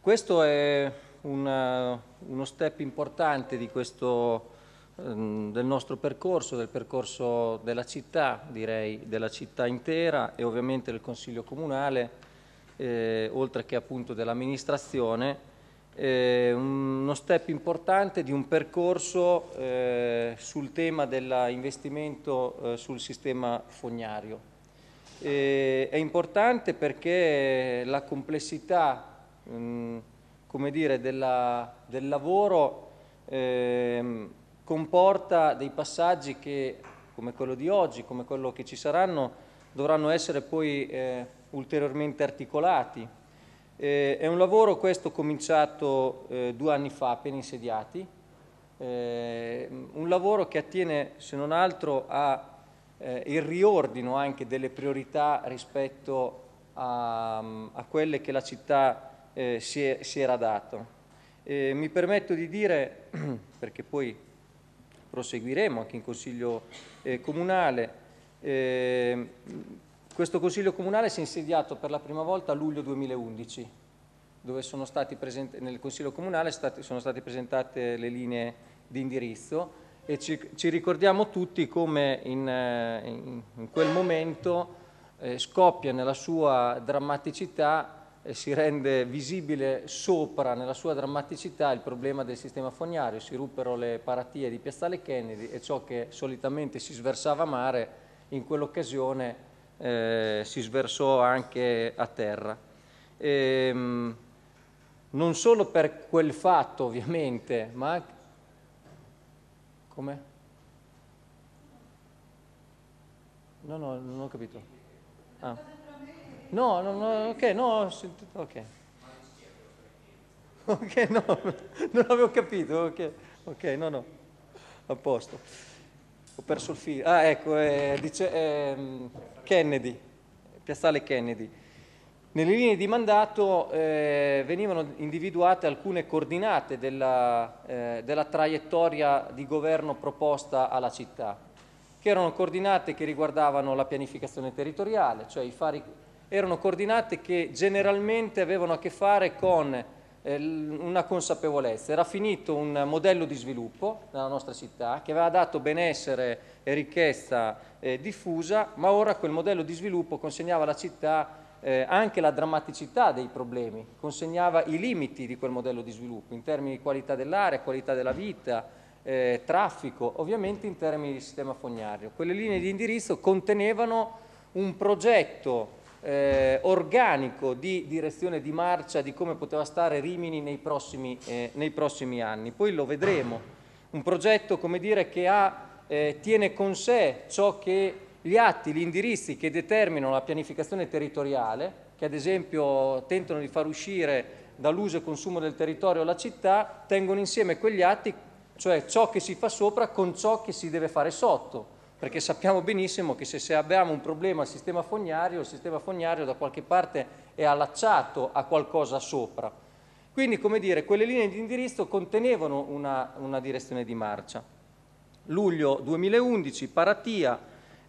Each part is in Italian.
Questo è una, eh, uno step importante di questo, ehm, del nostro percorso, del percorso della città, direi, della città intera e ovviamente del Consiglio Comunale eh, oltre che appunto dell'amministrazione, eh, uno step importante di un percorso eh, sul tema dell'investimento eh, sul sistema fognario. Eh, è importante perché la complessità mh, dire, della, del lavoro ehm, comporta dei passaggi che, come quello di oggi, come quello che ci saranno, dovranno essere poi eh, ulteriormente articolati. Eh, è un lavoro questo cominciato eh, due anni fa, appena insediati, eh, un lavoro che attiene se non altro al eh, riordino anche delle priorità rispetto a, a quelle che la città eh, si, è, si, era data. mi permetto di dire, perché poi proseguiremo anche in Consiglio eh, Comunale, ehm, questo Consiglio Comunale si è insediato per la prima volta a luglio 2011, dove presenti, nel Consiglio Comunale sono state presentate le linee di indirizzo e ci, ci ricordiamo tutti come in, in, in quel momento eh, scoppia nella sua drammaticità e si rende visibile sopra nella sua drammaticità il problema del sistema fognario, si ruppero le paratie di Piazzale Kennedy e ciò che solitamente si sversava a mare in quell'occasione eh, si sversò anche a terra. E, ehm, non solo per quel fatto ovviamente, ma come? No, no, non ho capito. Ah. No, no, no, ok, no, ho sentito, ok. Ok, no, non avevo capito, ok, ok, no, no, a posto. Ho perso il filo. Ah, ecco, eh, dice... Eh, Kennedy, piazzale Kennedy. Nelle linee di mandato eh, venivano individuate alcune coordinate della, eh, della, traiettoria di governo proposta alla città, che erano coordinate che riguardavano la pianificazione territoriale, cioè i fari, erano coordinate che generalmente avevano a che fare con eh, una consapevolezza. Era finito un modello di sviluppo nella nostra città che aveva dato benessere e ricchezza eh, diffusa, ma ora quel modello di sviluppo consegnava alla città eh, anche la drammaticità dei problemi, consegnava i limiti di quel modello di sviluppo in termini di qualità dell'aria, qualità della vita, eh, traffico, ovviamente in termini di sistema fognario. Quelle linee di indirizzo contenevano un progetto eh, organico di direzione di marcia di come poteva stare Rimini nei prossimi, eh, nei prossimi anni. Poi lo vedremo, un progetto come dire, che ha, eh, tiene con sé ciò che gli atti, gli indirizzi che determinano la pianificazione territoriale, che ad esempio tentano di far uscire dall'uso e consumo del territorio la città, tengono insieme quegli atti, cioè ciò che si fa sopra con ciò che si deve fare sotto perché sappiamo benissimo che se, se, abbiamo un problema al sistema fognario, il sistema fognario da qualche parte è allacciato a qualcosa sopra. Quindi, come dire, quelle linee di indirizzo contenevano una, una direzione di marcia. Luglio 2011, Paratia,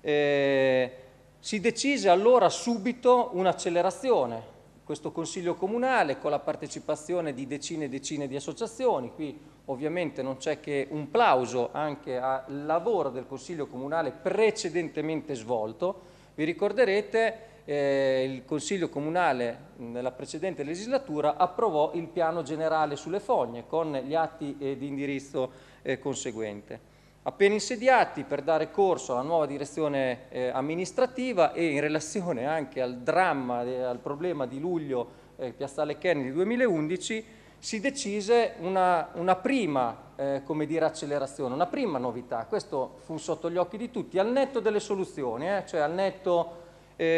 eh, si decise allora subito un'accelerazione, questo Consiglio Comunale con la partecipazione di decine e decine di associazioni. Qui ovviamente non c'è che un plauso anche al lavoro del Consiglio Comunale precedentemente svolto. Vi ricorderete eh, il Consiglio Comunale nella precedente legislatura approvò il piano generale sulle fogne con gli atti eh, di indirizzo eh, conseguente appena insediati per dare corso alla nuova direzione eh, amministrativa e in relazione anche al dramma, eh, al problema di luglio eh, Piazzale Kennedy 2011, si decise una, una prima eh, dire, accelerazione, una prima novità. Questo fu sotto gli occhi di tutti, al netto delle soluzioni, eh, cioè al netto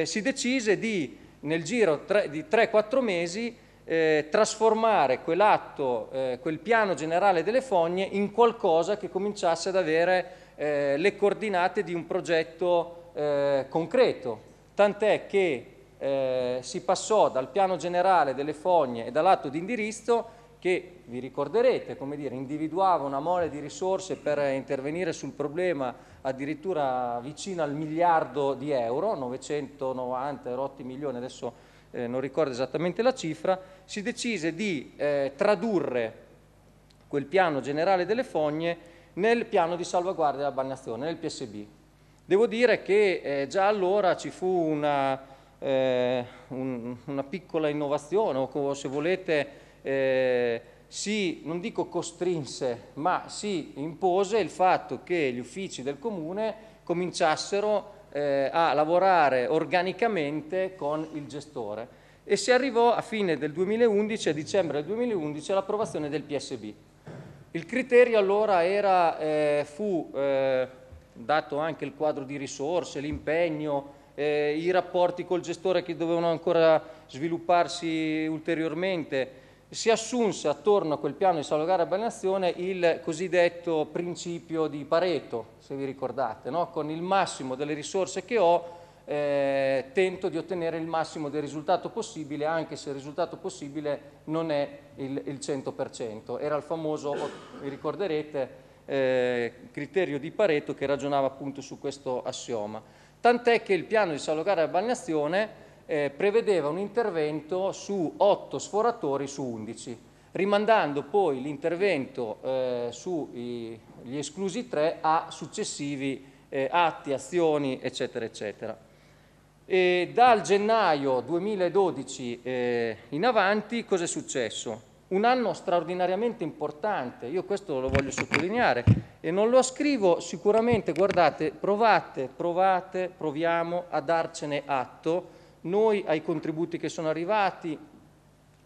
si decise di nel giro tre, di 3-4 mesi eh, trasformare quell'atto, eh, quel piano generale delle fogne in qualcosa che cominciasse ad avere eh, le coordinate di un progetto eh, concreto, tant'è che eh, si passò dal piano generale delle fogne e dall'atto di indirizzo che vi ricorderete, come dire, individuava una mole di risorse per intervenire sul problema addirittura vicino al miliardo di euro, 990 erotti milioni, adesso eh, non ricordo esattamente la cifra, si decise di eh, tradurre quel piano generale delle fogne nel piano di salvaguardia della bagnazione, nel PSB. Devo dire che eh, già allora ci fu una, eh, un, una piccola innovazione, o se volete eh, si, non dico costrinse, ma si impose il fatto che gli uffici del comune cominciassero a eh, a lavorare organicamente con il gestore e si arrivò a fine del 2011, a dicembre del 2011, all'approvazione del PSB. Il criterio allora era, eh, fu, eh, dato anche il quadro di risorse, l'impegno, eh, i rapporti col gestore che dovevano ancora svilupparsi ulteriormente, si assunse attorno a quel piano di salvaguardia balneazione il cosiddetto principio di Pareto, se vi ricordate, no? con il massimo delle risorse che ho eh, tento di ottenere il massimo del risultato possibile, anche se il risultato possibile non è il, il 100%. Era il famoso, vi ricorderete, eh, criterio di Pareto che ragionava appunto su questo assioma. Tant'è che il piano di salvaguardia balneazione eh, prevedeva un intervento su 8 sforatori su 11, rimandando poi l'intervento eh, sugli esclusi 3 a successivi eh, atti, azioni, eccetera, eccetera. E dal gennaio 2012 eh, in avanti cosa è successo? un anno straordinariamente importante, io questo lo voglio sottolineare e non lo scrivo sicuramente, guardate, provate, provate, proviamo a darcene atto noi ai contributi che sono arrivati,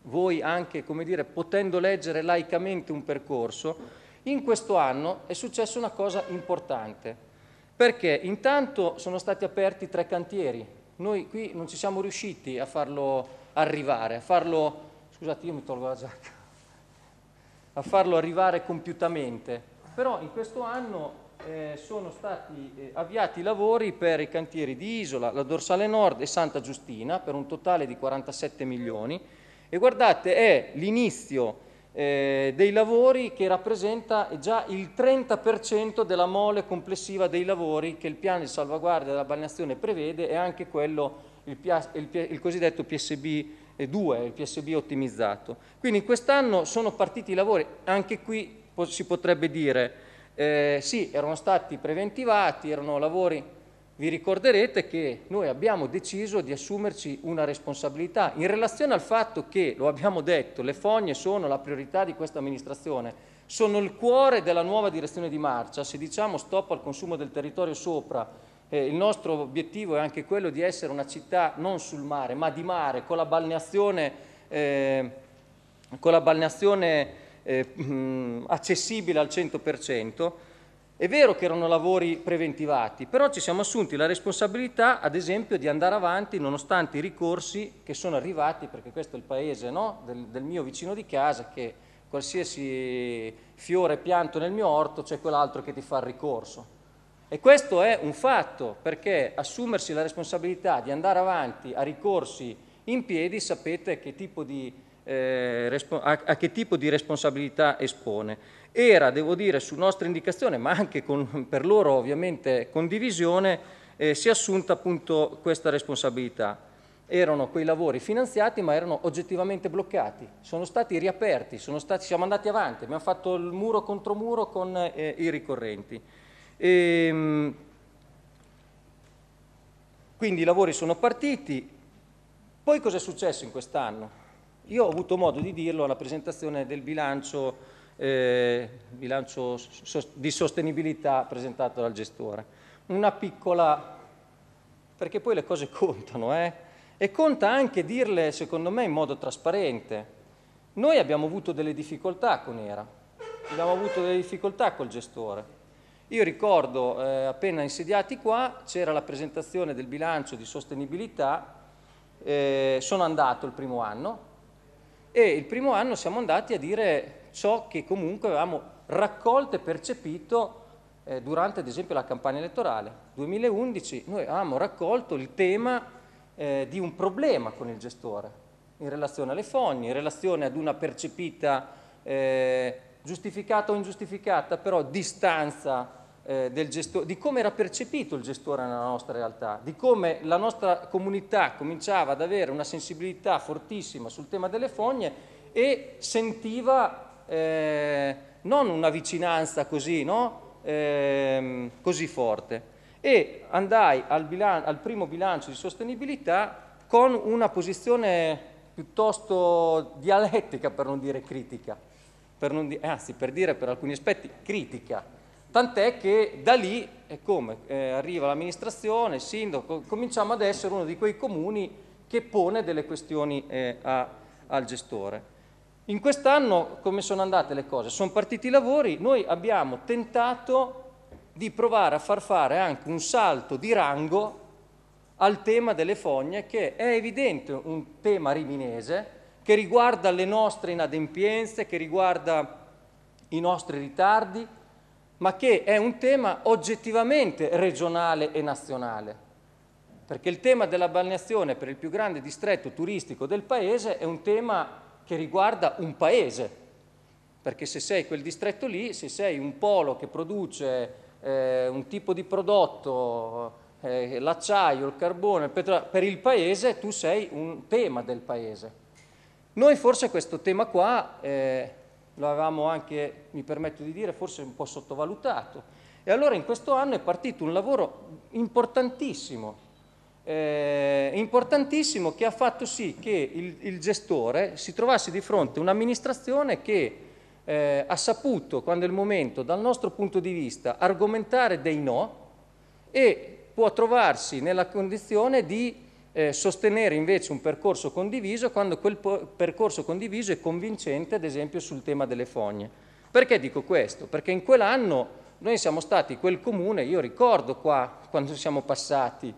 voi anche, come dire, potendo leggere laicamente un percorso, in questo anno è successa una cosa importante, perché intanto sono stati aperti tre cantieri, noi qui non ci siamo riusciti a farlo arrivare, a farlo, scusate io mi tolgo la giacca, a farlo arrivare compiutamente, però in questo anno eh, sono stati eh, avviati i lavori per i cantieri di Isola, la Dorsale Nord e Santa Giustina per un totale di 47 milioni e guardate è l'inizio eh, dei lavori che rappresenta già il 30% della mole complessiva dei lavori che il piano di salvaguardia della balneazione prevede e anche quello, il, il, il cosiddetto PSB 2, il PSB ottimizzato. Quindi quest'anno sono partiti i lavori, anche qui si potrebbe dire eh, sì, erano stati preventivati, erano lavori, vi ricorderete che noi abbiamo deciso di assumerci una responsabilità in relazione al fatto che, lo abbiamo detto, le fogne sono la priorità di questa amministrazione, sono il cuore della nuova direzione di marcia, se diciamo stop al consumo del territorio sopra, eh, il nostro obiettivo è anche quello di essere una città non sul mare, ma di mare, con la balneazione... Eh, con la balneazione eh, mm, accessibile al 100%. È vero che erano lavori preventivati, però ci siamo assunti la responsabilità, ad esempio, di andare avanti nonostante i ricorsi che sono arrivati, perché questo è il paese no? del, del, mio vicino di casa, che qualsiasi fiore pianto nel mio orto c'è quell'altro che ti fa il ricorso. E questo è un fatto, perché assumersi la responsabilità di andare avanti a ricorsi in piedi, sapete che tipo di eh, a, a, che tipo di responsabilità espone. Era, devo dire, su nostra indicazione, ma anche con, per loro ovviamente condivisione, eh, si è assunta appunto questa responsabilità. Erano quei lavori finanziati ma erano oggettivamente bloccati, sono stati riaperti, sono stati, siamo andati avanti, abbiamo fatto il muro contro muro con eh, i ricorrenti. E, ehm, quindi i lavori sono partiti, poi cosa è successo in quest'anno? Io ho avuto modo di dirlo alla presentazione del bilancio, eh, bilancio di sostenibilità presentato dal gestore. Una piccola, perché poi le cose contano, eh? e conta anche dirle, secondo me, in modo trasparente. Noi abbiamo avuto delle difficoltà con ERA, abbiamo avuto delle difficoltà col gestore. Io ricordo, eh, appena insediati qua, c'era la presentazione del bilancio di sostenibilità, eh, sono andato il primo anno, e il primo anno siamo andati a dire ciò che comunque avevamo raccolto e percepito eh, durante ad esempio la campagna elettorale. 2011 noi avevamo raccolto il tema eh, di un problema con il gestore in relazione alle fogne, in relazione ad una percepita eh, giustificata o ingiustificata, però distanza eh, gestore, di come era percepito il gestore nella nostra realtà, di come la nostra comunità cominciava ad avere una sensibilità fortissima sul tema delle fogne e sentiva eh, non una vicinanza così, no? eh, così forte. E andai al, bilan al primo bilancio di sostenibilità con una posizione piuttosto dialettica, per non dire critica, per non di anzi per dire per alcuni aspetti critica, Tant'è che da lì è come eh, arriva l'amministrazione, il sindaco, cominciamo ad essere uno di quei comuni che pone delle questioni eh, a, al gestore. In quest'anno come sono andate le cose? Sono partiti i lavori, noi abbiamo tentato di provare a far fare anche un salto di rango al tema delle fogne che è evidente un tema riminese che riguarda le nostre inadempienze, che riguarda i nostri ritardi, ma che è un tema oggettivamente regionale e nazionale, perché il tema della balneazione per il più grande distretto turistico del paese è un tema che riguarda un paese, perché se sei quel distretto lì, se sei un polo che produce eh, un tipo di prodotto, eh, l'acciaio, il carbone, il petrolio, per il paese tu sei un tema del paese. Noi forse questo tema qua... Eh, lo avevamo anche, mi permetto di dire, forse un po' sottovalutato. E allora in questo anno è partito un lavoro importantissimo, eh, importantissimo che ha fatto sì che il, il gestore si trovasse di fronte a un'amministrazione che eh, ha saputo, quando è il momento, dal nostro punto di vista, argomentare dei no e può trovarsi nella condizione di eh, sostenere invece un percorso condiviso quando quel percorso condiviso è convincente, ad esempio, sul tema delle fogne. Perché dico questo? Perché in quell'anno noi siamo stati quel comune, io ricordo qua quando siamo passati,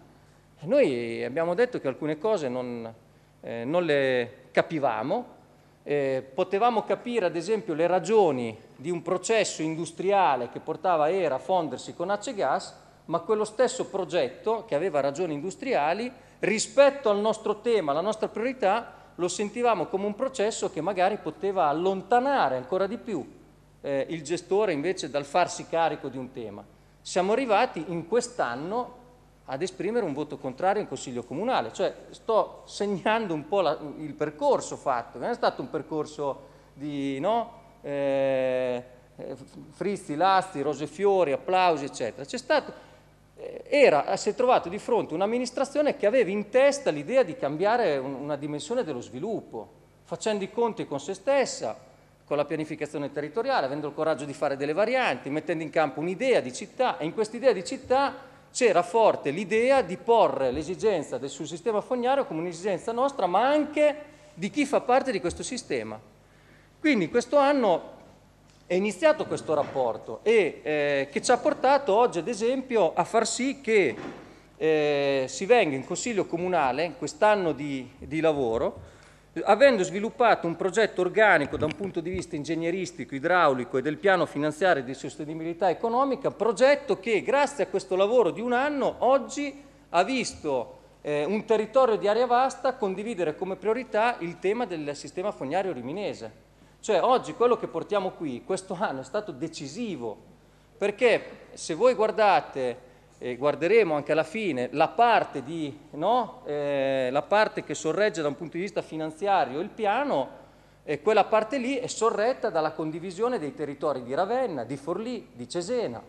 noi abbiamo detto che alcune cose non, eh, non le capivamo, eh, potevamo capire ad esempio le ragioni di un processo industriale che portava ERA a fondersi con Gas, ma quello stesso progetto che aveva ragioni industriali rispetto al nostro tema, alla nostra priorità, lo sentivamo come un processo che magari poteva allontanare ancora di più eh, il gestore invece dal farsi carico di un tema. Siamo arrivati in quest'anno ad esprimere un voto contrario in Consiglio Comunale, cioè sto segnando un po' la, il percorso fatto, non è stato un percorso di no, eh, eh frizzi, lasti, rose e fiori, applausi, eccetera. C'è stato eh, era, eh, si è trovato di fronte un'amministrazione che aveva in testa l'idea di cambiare un, una dimensione dello sviluppo, facendo i conti con se stessa, con la pianificazione territoriale, avendo il coraggio di fare delle varianti, mettendo in campo un'idea di città e in quest'idea di città c'era forte l'idea di porre l'esigenza del suo sistema fognario come un'esigenza nostra, ma anche di chi fa parte di questo sistema. Quindi questo anno è iniziato questo rapporto e eh, che ci ha portato oggi ad esempio a far sì che eh, si venga in Consiglio Comunale in quest'anno di, di, lavoro avendo sviluppato un progetto organico da un punto di vista ingegneristico, idraulico e del piano finanziario di sostenibilità economica, progetto che grazie a questo lavoro di un anno oggi ha visto eh, un territorio di area vasta condividere come priorità il tema del sistema fognario riminese cioè oggi quello che portiamo qui, questo anno, è stato decisivo, perché se voi guardate, e guarderemo anche alla fine, la parte, di, no? eh, la parte che sorregge da un punto di vista finanziario il piano, eh, quella parte lì è sorretta dalla condivisione dei territori di Ravenna, di Forlì, di Cesena.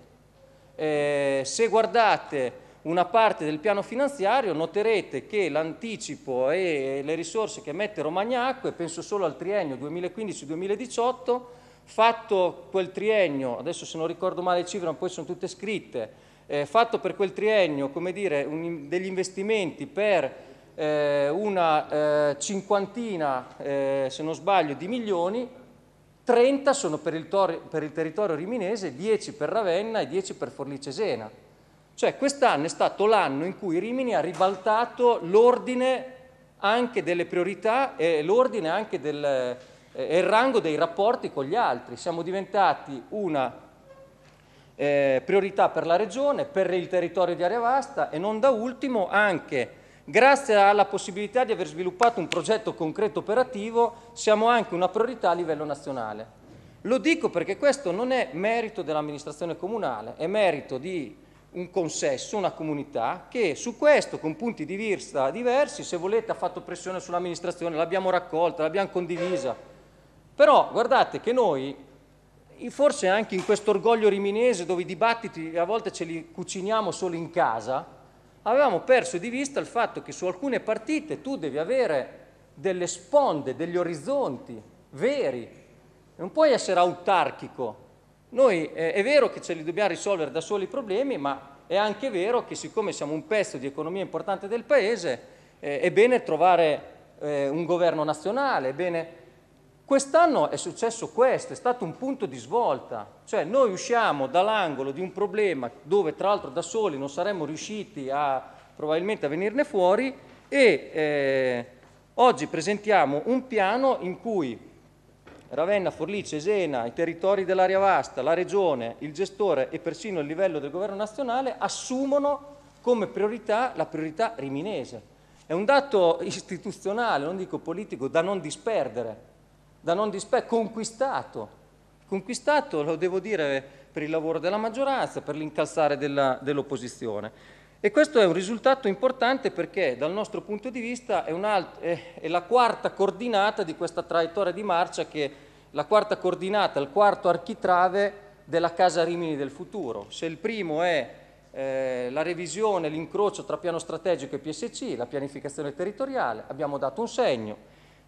Eh, se guardate una parte del piano finanziario, noterete che l'anticipo e le risorse che mette Romagnacque, penso solo al triennio 2015-2018, fatto quel triennio, adesso se non ricordo male le cifre, ma poi sono tutte scritte, eh, fatto per quel triennio dire, un, degli investimenti per eh, una eh, cinquantina, eh, se non sbaglio, di milioni, 30 sono per il, per il territorio riminese, 10 per Ravenna e 10 per Forlì Cesena. Cioè quest'anno è stato l'anno in cui Rimini ha ribaltato l'ordine anche delle priorità e l'ordine anche del, eh, il rango dei rapporti con gli altri. Siamo diventati una eh, priorità per la regione, per il territorio di area vasta e non da ultimo anche grazie alla possibilità di aver sviluppato un progetto concreto operativo siamo anche una priorità a livello nazionale. Lo dico perché questo non è merito dell'amministrazione comunale, è merito di un consesso, una comunità che su questo, con punti di vista diversi, se volete ha fatto pressione sull'amministrazione, l'abbiamo raccolta, l'abbiamo condivisa. Però guardate che noi, forse anche in questo orgoglio riminese dove i dibattiti a volte ce li cuciniamo solo in casa, avevamo perso di vista il fatto che su alcune partite tu devi avere delle sponde, degli orizzonti veri, non puoi essere autarchico, noi eh, è vero che ce li dobbiamo risolvere da soli i problemi, ma è anche vero che siccome siamo un pezzo di economia importante del Paese, eh, è bene trovare eh, un governo nazionale, è bene... Quest'anno è successo questo, è stato un punto di svolta, cioè noi usciamo dall'angolo di un problema dove tra l'altro da soli non saremmo riusciti a, probabilmente a venirne fuori e eh, oggi presentiamo un piano in cui Ravenna, Forlì, Cesena, i territori dell'area vasta, la regione, il gestore e persino il livello del governo nazionale assumono come priorità la priorità riminese. È un dato istituzionale, non dico politico, da non disperdere, da non disper- conquistato. Conquistato, lo devo dire, per il lavoro della maggioranza, per l'incalzare della, dell'opposizione. E questo è un risultato importante perché dal nostro punto di vista è, è, è la quarta coordinata di questa traiettoria di marcia che la quarta coordinata, il quarto architrave della Casa Rimini del futuro. Se il primo è eh, la revisione, l'incrocio tra piano strategico e PSC, la pianificazione territoriale, abbiamo dato un segno.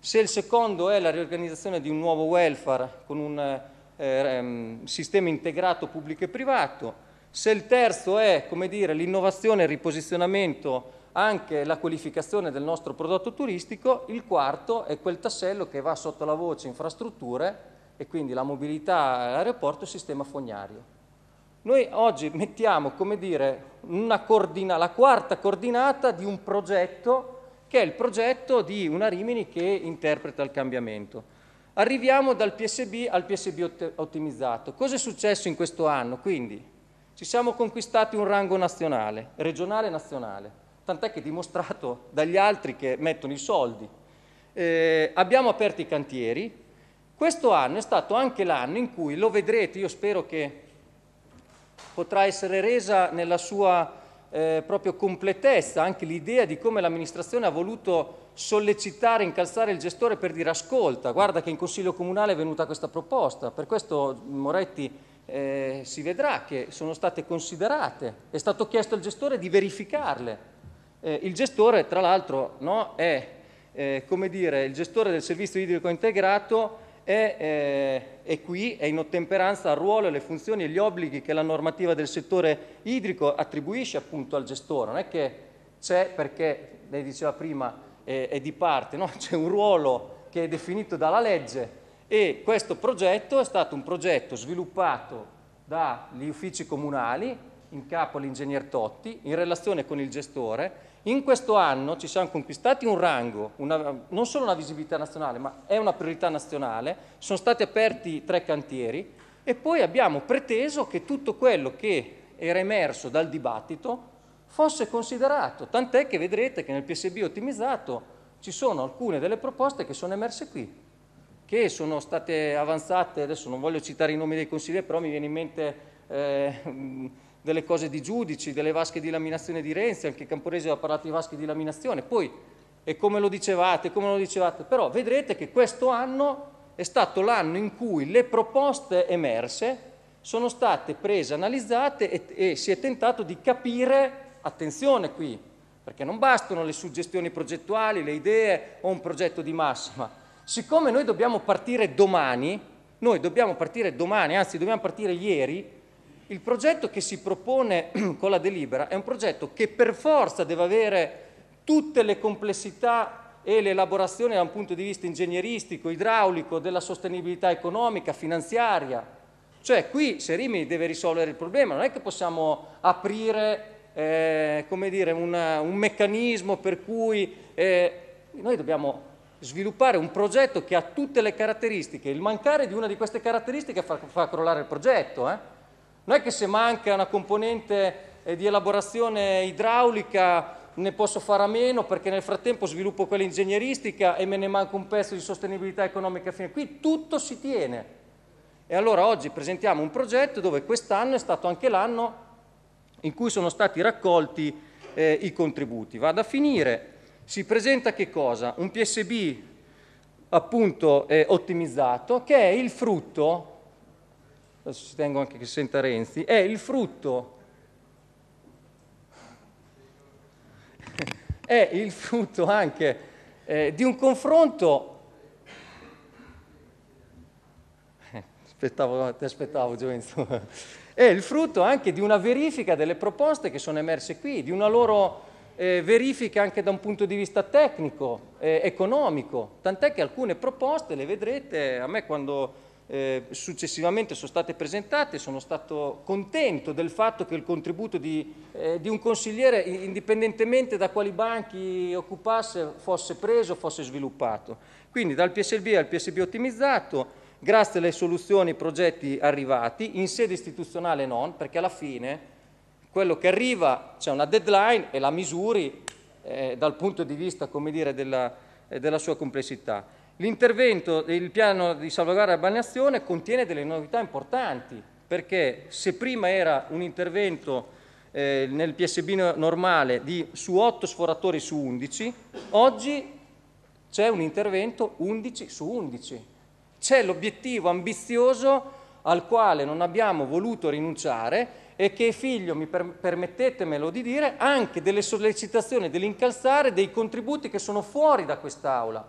Se il secondo è la riorganizzazione di un nuovo welfare con un eh, sistema integrato pubblico e privato, se il terzo è dire, l'innovazione, il riposizionamento, anche la qualificazione del nostro prodotto turistico, il quarto è quel tassello che va sotto la voce infrastrutture e quindi la mobilità l'aeroporto e il sistema fognario. Noi oggi mettiamo dire, cordina, la quarta coordinata di un progetto che è il progetto di una Rimini che interpreta il cambiamento. Arriviamo dal PSB al PSB ottimizzato. Cosa è successo in questo anno? Quindi ci siamo conquistati un rango nazionale, regionale e nazionale, tant'è che è dimostrato dagli altri che mettono i soldi. Eh, abbiamo aperto i cantieri, questo anno è stato anche l'anno in cui, lo vedrete, io spero che potrà essere resa nella sua eh, proprio completezza anche l'idea di come l'amministrazione ha voluto sollecitare, incalzare il gestore per dire ascolta, guarda che in Consiglio Comunale è venuta questa proposta, per questo Moretti eh, si vedrà che sono state considerate, è stato chiesto al gestore di verificarle. Eh, il gestore, tra l'altro, no, è, eh, come dire, il gestore del servizio idrico integrato è, eh, è qui, è in ottemperanza al ruolo, alle funzioni e agli obblighi che la normativa del settore idrico attribuisce appunto al gestore. Non è che c'è, perché lei diceva prima, è, è di parte, no? c'è un ruolo che è definito dalla legge e questo progetto è stato un progetto sviluppato dagli uffici comunali in capo all'ingegner Totti in relazione con il gestore. In questo anno ci siamo conquistati un rango, una, non solo una visibilità nazionale, ma è una priorità nazionale. Sono stati aperti tre cantieri e poi abbiamo preteso che tutto quello che era emerso dal dibattito fosse considerato, tant'è che vedrete che nel PSB ottimizzato ci sono alcune delle proposte che sono emerse qui che sono state avanzate, adesso non voglio citare i nomi dei consiglieri, però mi viene in mente eh, delle cose di giudici, delle vasche di laminazione di Renzi, anche Camporese ha parlato di vasche di laminazione, poi e come lo dicevate, come lo dicevate, però vedrete che questo anno è stato l'anno in cui le proposte emerse sono state prese, analizzate e, e si è tentato di capire, attenzione qui, perché non bastano le suggestioni progettuali, le idee o un progetto di massima, Siccome noi dobbiamo partire domani, noi dobbiamo partire domani, anzi dobbiamo partire ieri, il progetto che si propone con la delibera è un progetto che per forza deve avere tutte le complessità e le elaborazioni da un punto di vista ingegneristico, idraulico, della sostenibilità economica, finanziaria. Cioè qui Serimini deve risolvere il problema, non è che possiamo aprire eh, dire, una, un meccanismo per cui eh, noi dobbiamo sviluppare un progetto che ha tutte le caratteristiche. Il mancare di una di queste caratteristiche fa, fa crollare il progetto. Eh? Non è che se manca una componente eh, di elaborazione idraulica ne posso fare a meno perché nel frattempo sviluppo quella ingegneristica e me ne manca un pezzo di sostenibilità economica fine. Qui tutto si tiene. E allora oggi presentiamo un progetto dove quest'anno è stato anche l'anno in cui sono stati raccolti eh, i contributi. Vado a finire si presenta che cosa? Un PSB appunto eh, ottimizzato che è il frutto, adesso ci tengo anche che senta Renzi, è il frutto, è il frutto anche eh, di un confronto aspettavo, ti aspettavo Giovenzo. È il frutto anche di una verifica delle proposte che sono emerse qui, di una loro eh, verifiche anche da un punto di vista tecnico, eh, economico, tant'è che alcune proposte le vedrete a me quando eh, successivamente sono state presentate, sono stato contento del fatto che il contributo di, eh, di, un consigliere, indipendentemente da quali banchi occupasse, fosse preso, fosse sviluppato. Quindi dal PSB al PSB ottimizzato, grazie alle soluzioni e progetti arrivati, in sede istituzionale non, perché alla fine quello che arriva, c'è una deadline e la misuri eh, dal punto di vista dire, della, eh, della, sua complessità. L'intervento, il piano di salvaguardia e bagnazione contiene delle novità importanti, perché se prima era un intervento eh, nel PSB normale di, su 8 sforatori su 11, oggi c'è un intervento 11 su 11. C'è l'obiettivo ambizioso al quale non abbiamo voluto rinunciare e che è figlio, mi per, permettetemelo di dire, anche delle sollecitazioni, dell'incalzare dei contributi che sono fuori da quest'Aula.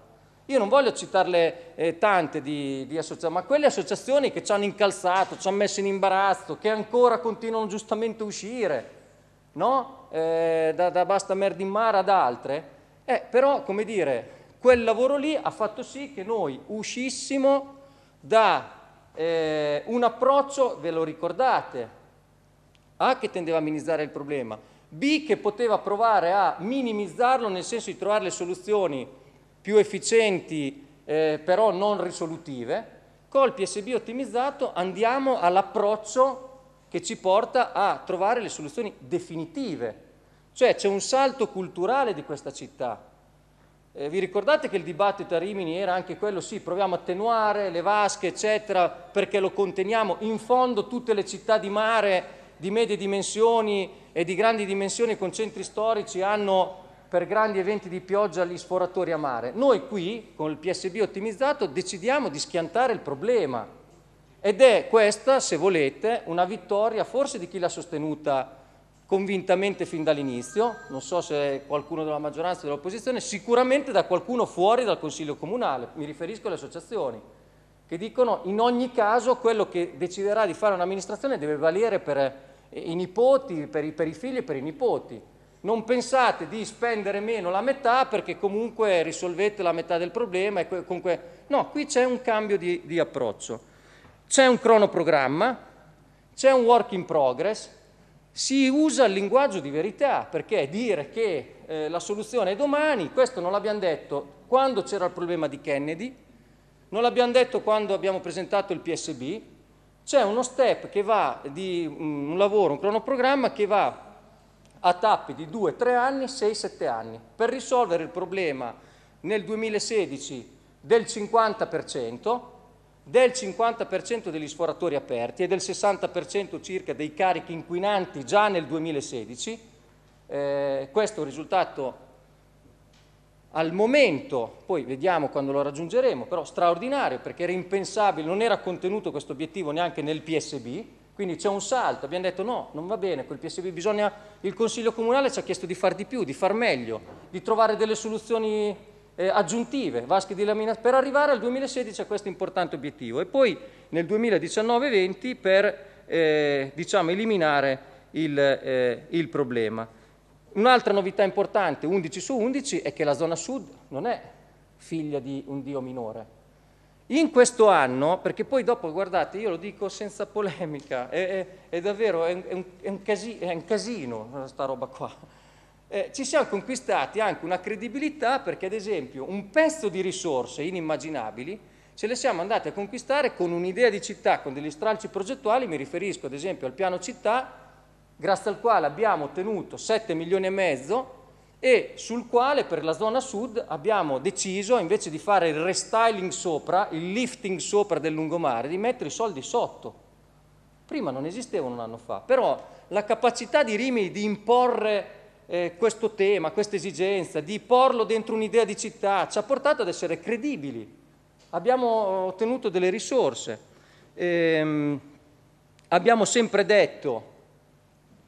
Io non voglio citarle eh, tante di, di associazioni, ma quelle associazioni che ci hanno incalzato, ci hanno messo in imbarazzo, che ancora continuano giustamente a uscire, no? eh, da, da, Basta Merda in Mare ad altre. Eh, però, come dire, quel lavoro lì ha fatto sì che noi uscissimo da eh, un approccio, ve lo ricordate, a che tendeva a minimizzare il problema, B che poteva provare a minimizzarlo nel senso di trovare le soluzioni più efficienti eh, però non risolutive. Col PSB ottimizzato andiamo all'approccio che ci porta a trovare le soluzioni definitive. Cioè c'è un salto culturale di questa città. Eh, vi ricordate che il dibattito a Rimini era anche quello, sì, proviamo a attenuare le vasche, eccetera, perché lo conteniamo. In fondo tutte le città di mare di medie dimensioni e di grandi dimensioni con centri storici hanno per grandi eventi di pioggia gli sforatori a mare. Noi qui, con il PSB ottimizzato, decidiamo di schiantare il problema ed è questa, se volete, una vittoria forse di chi l'ha sostenuta convintamente fin dall'inizio, non so se qualcuno della maggioranza o dell'opposizione, sicuramente da qualcuno fuori dal Consiglio Comunale, mi riferisco alle associazioni, che dicono in ogni caso quello che deciderà di fare un'amministrazione deve valere per eh, i nipoti, per i, per i figli e per i nipoti. Non pensate di spendere meno la metà perché comunque risolvete la metà del problema. Comunque... No, qui c'è un cambio di, di approccio. C'è un cronoprogramma, c'è un work in progress, si usa il linguaggio di verità, perché dire che eh, la soluzione è domani, questo non l'abbiamo detto quando c'era il problema di Kennedy, non l'abbiamo detto quando abbiamo presentato il PSB, c'è uno step che va di mm, un lavoro, un cronoprogramma che va a tappe di 2-3 anni, 6-7 anni, per risolvere il problema nel 2016 del 50%, del 50% degli sforatori aperti e del 60% circa dei carichi inquinanti già nel 2016. Eh, questo è un risultato al momento, poi vediamo quando lo raggiungeremo, però straordinario perché era impensabile, non era contenuto questo obiettivo neanche nel PSB, quindi c'è un salto, abbiamo detto no, non va bene, quel PSB bisogna, il Consiglio Comunale ci ha chiesto di far di più, di far meglio, di trovare delle soluzioni eh, aggiuntive, vasche di lamina, per arrivare al 2016 a questo importante obiettivo e poi nel 2019-20 per eh, diciamo, eliminare il, eh, il problema. Un'altra novità importante, 11 su 11, è che la zona sud non è figlia di un dio minore. In questo anno, perché poi dopo, guardate, io lo dico senza polemica, è, è, è davvero è un, un casi, è un, casino questa roba qua. Eh, ci siamo conquistati anche una credibilità perché, ad esempio, un pezzo di risorse inimmaginabili ce le siamo andate a conquistare con un'idea di città, con degli stralci progettuali, mi riferisco ad esempio al piano città grazie al quale abbiamo ottenuto 7 milioni e mezzo e sul quale per la zona sud abbiamo deciso invece di fare il restyling sopra, il lifting sopra del lungomare, di mettere i soldi sotto. Prima non esistevano un anno fa, però la capacità di Rimini di imporre eh, questo tema, questa esigenza, di porlo dentro un'idea di città, ci ha portato ad essere credibili. Abbiamo eh, ottenuto delle risorse. Ehm, abbiamo sempre detto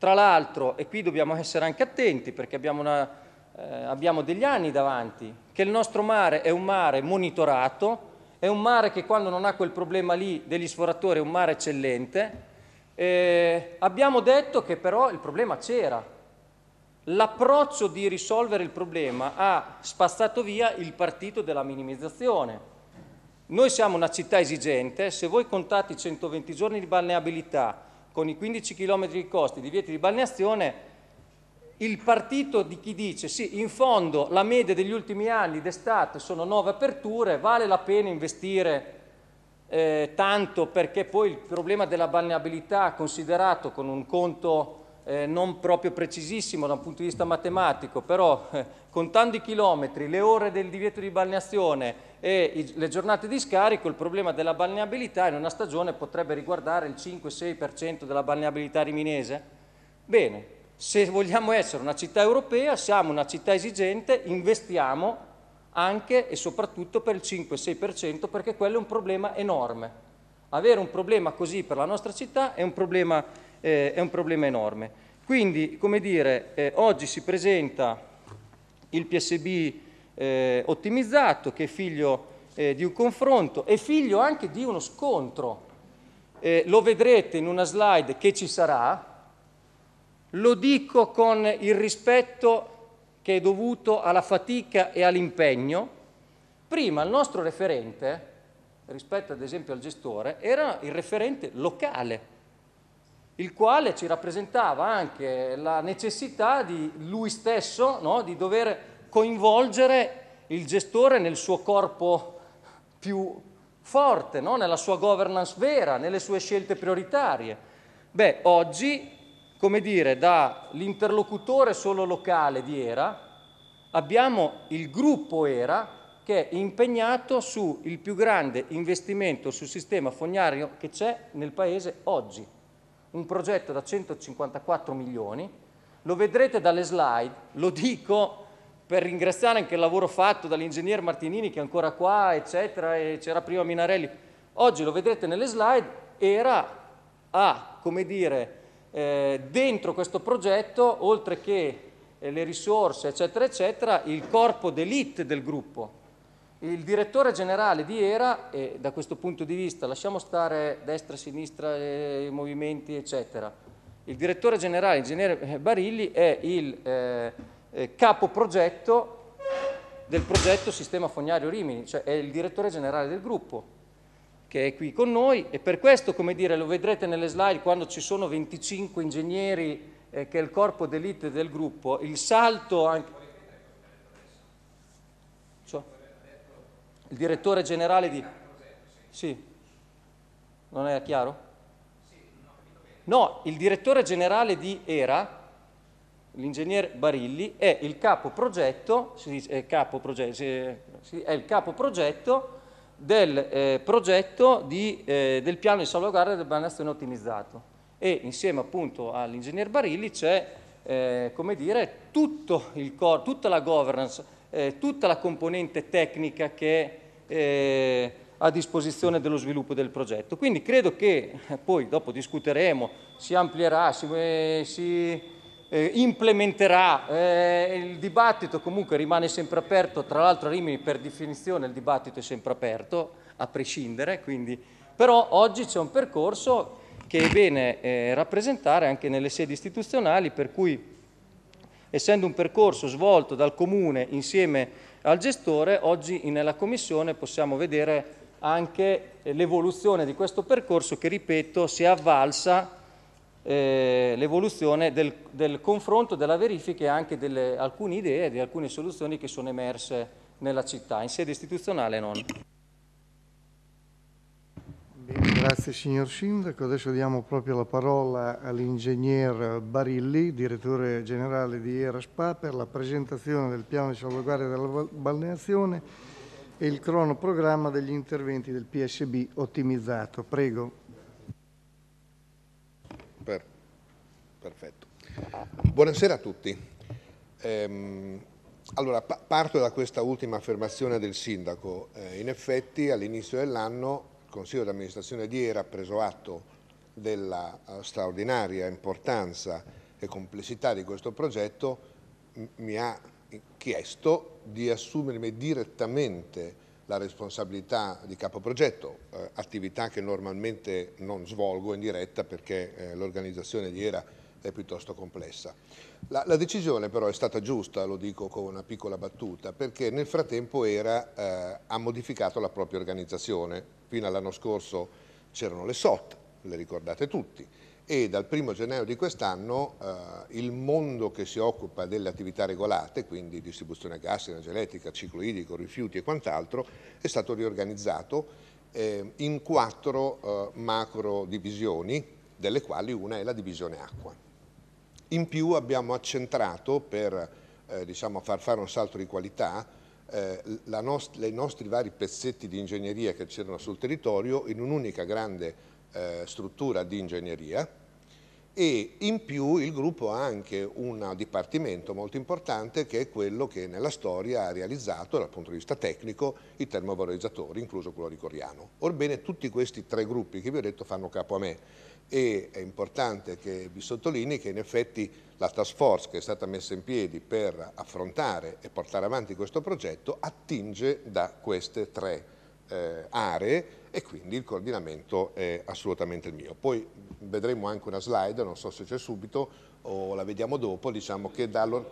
tra l'altro, e qui dobbiamo essere anche attenti perché abbiamo, una, eh, abbiamo degli anni davanti, che il nostro mare è un mare monitorato, è un mare che quando non ha quel problema lì degli sforatori è un mare eccellente. Eh, abbiamo detto che però il problema c'era. L'approccio di risolvere il problema ha spazzato via il partito della minimizzazione. Noi siamo una città esigente, se voi contate i 120 giorni di balneabilità, con i 15 km di costi, i divieti di balneazione, il partito di chi dice sì, in fondo la media degli ultimi anni d'estate sono 9 aperture, vale la pena investire eh, tanto perché poi il problema della balneabilità considerato con un conto eh, non proprio precisissimo da un punto di vista matematico, però eh, contando i chilometri, le ore del divieto di balneazione e i, le giornate di scarico, il problema della balneabilità in una stagione potrebbe riguardare il 5-6% della balneabilità riminese? Bene, se vogliamo essere una città europea, siamo una città esigente, investiamo anche e soprattutto per il 5-6% perché quello è un problema enorme. Avere un problema così per la nostra città è un problema enorme eh, è un problema enorme. Quindi, come dire, eh, oggi si presenta il PSB eh, ottimizzato che è figlio eh, di un confronto, e figlio anche di uno scontro. Eh, lo vedrete in una slide che ci sarà, lo dico con il rispetto che è dovuto alla fatica e all'impegno. Prima il nostro referente, rispetto ad esempio al gestore, era il referente locale il quale ci rappresentava anche la necessità di lui stesso no? di dover coinvolgere il gestore nel suo corpo più forte, no? nella sua governance vera, nelle sue scelte prioritarie. Beh, oggi, come dire, dall'interlocutore solo locale di ERA abbiamo il gruppo ERA che è impegnato sul più grande investimento sul sistema fognario che c'è nel Paese oggi un progetto da 154 milioni, lo vedrete dalle slide, lo dico per ringraziare anche il lavoro fatto dall'ingegner Martinini che è ancora qua, eccetera, e c'era prima Minarelli. Oggi lo vedrete nelle slide, era a, come dire, eh, dentro questo progetto, oltre che eh, le risorse, eccetera, eccetera, il corpo d'elite del gruppo, il direttore generale di ERA, e da questo punto di vista lasciamo stare destra, sinistra, eh, movimenti eccetera, il direttore generale, ingegnere eh, Barilli, è il eh, eh, capo progetto del progetto Sistema Fognario Rimini, cioè è il direttore generale del gruppo che è qui con noi e per questo, come dire, lo vedrete nelle slide quando ci sono 25 ingegneri eh, che è il corpo d'elite del gruppo, il salto anche il direttore generale di... Sì, non è chiaro? No, il direttore generale di ERA, l'ingegner Barilli, è il capo progetto, si dice, è capo progetto, è il capo progetto del eh, progetto di, eh, del piano di salvaguardia del dell'urbanistica ottimizzato e insieme appunto all'ingegner Barilli c'è eh, come dire, tutto il core, tutta la governance, eh, tutta la componente tecnica che eh, a disposizione dello sviluppo del progetto. Quindi credo che eh, poi dopo discuteremo, si amplierà, si, eh, si eh, implementerà, eh, il dibattito comunque rimane sempre aperto, tra l'altro a Rimini per definizione il dibattito è sempre aperto, a prescindere, quindi, però oggi c'è un percorso che è bene eh, rappresentare anche nelle sedi istituzionali per cui essendo un percorso svolto dal Comune insieme al gestore, oggi nella Commissione possiamo vedere anche l'evoluzione di questo percorso che, ripeto, si è avvalsa eh, l'evoluzione del, del, confronto, della verifica e anche delle alcune idee e di alcune soluzioni che sono emerse nella città, in sede istituzionale e non. Grazie signor Sindaco. Adesso diamo proprio la parola all'ingegner Barilli, direttore generale di ERASPA, per la presentazione del piano di salvaguardia della balneazione e il cronoprogramma degli interventi del PSB ottimizzato. Prego. Per. Perfetto. Buonasera a tutti. Ehm... Allora, parto da questa ultima affermazione del Sindaco. Eh, in effetti all'inizio dell'anno Consiglio di amministrazione di ERA ha preso atto della eh, straordinaria importanza e complessità di questo progetto, mi ha chiesto di assumermi direttamente la responsabilità di capoprogetto, eh, attività che normalmente non svolgo in diretta perché eh, l'organizzazione di ERA è piuttosto complessa. La, la, decisione però è stata giusta, lo dico con una piccola battuta, perché nel frattempo era, eh, ha modificato la propria organizzazione. Fino all'anno scorso c'erano le SOT, le ricordate tutti, e dal primo gennaio di quest'anno eh, il mondo che si occupa delle attività regolate, quindi distribuzione a gas, energia elettrica, ciclo idrico, rifiuti e quant'altro, è stato riorganizzato eh, in quattro eh, macro divisioni, delle quali una è la divisione acqua. In più abbiamo accentrato per eh, diciamo, far fare un salto di qualità eh, i nostri vari pezzetti di ingegneria che c'erano sul territorio in un'unica grande eh, struttura di ingegneria e in più il gruppo ha anche un dipartimento molto importante che è quello che nella storia ha realizzato dal punto di vista tecnico i termovalorizzatori, incluso quello di Coriano. Orbene tutti questi tre gruppi che vi ho detto fanno capo a me e è importante che vi sottolinei che in effetti la task force che è stata messa in piedi per affrontare e portare avanti questo progetto attinge da queste tre eh, aree e quindi il coordinamento è assolutamente il mio. Poi vedremo anche una slide, non so se c'è subito o la vediamo dopo, diciamo che da allora...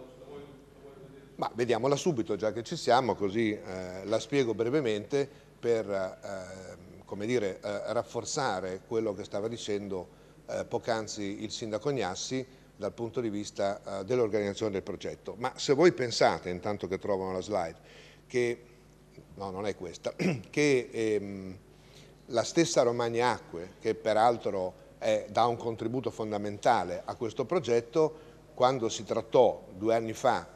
ma vediamola subito, già che ci siamo, così eh, la spiego brevemente per eh, come dire, eh, rafforzare quello che stava dicendo eh, poc'anzi il sindaco Gnassi dal punto di vista eh, dell'organizzazione del progetto. Ma se voi pensate, intanto che trovano la slide, che, no non è questa, che ehm, la stessa Romagna Acque, che peraltro è, dà un contributo fondamentale a questo progetto, quando si trattò due anni fa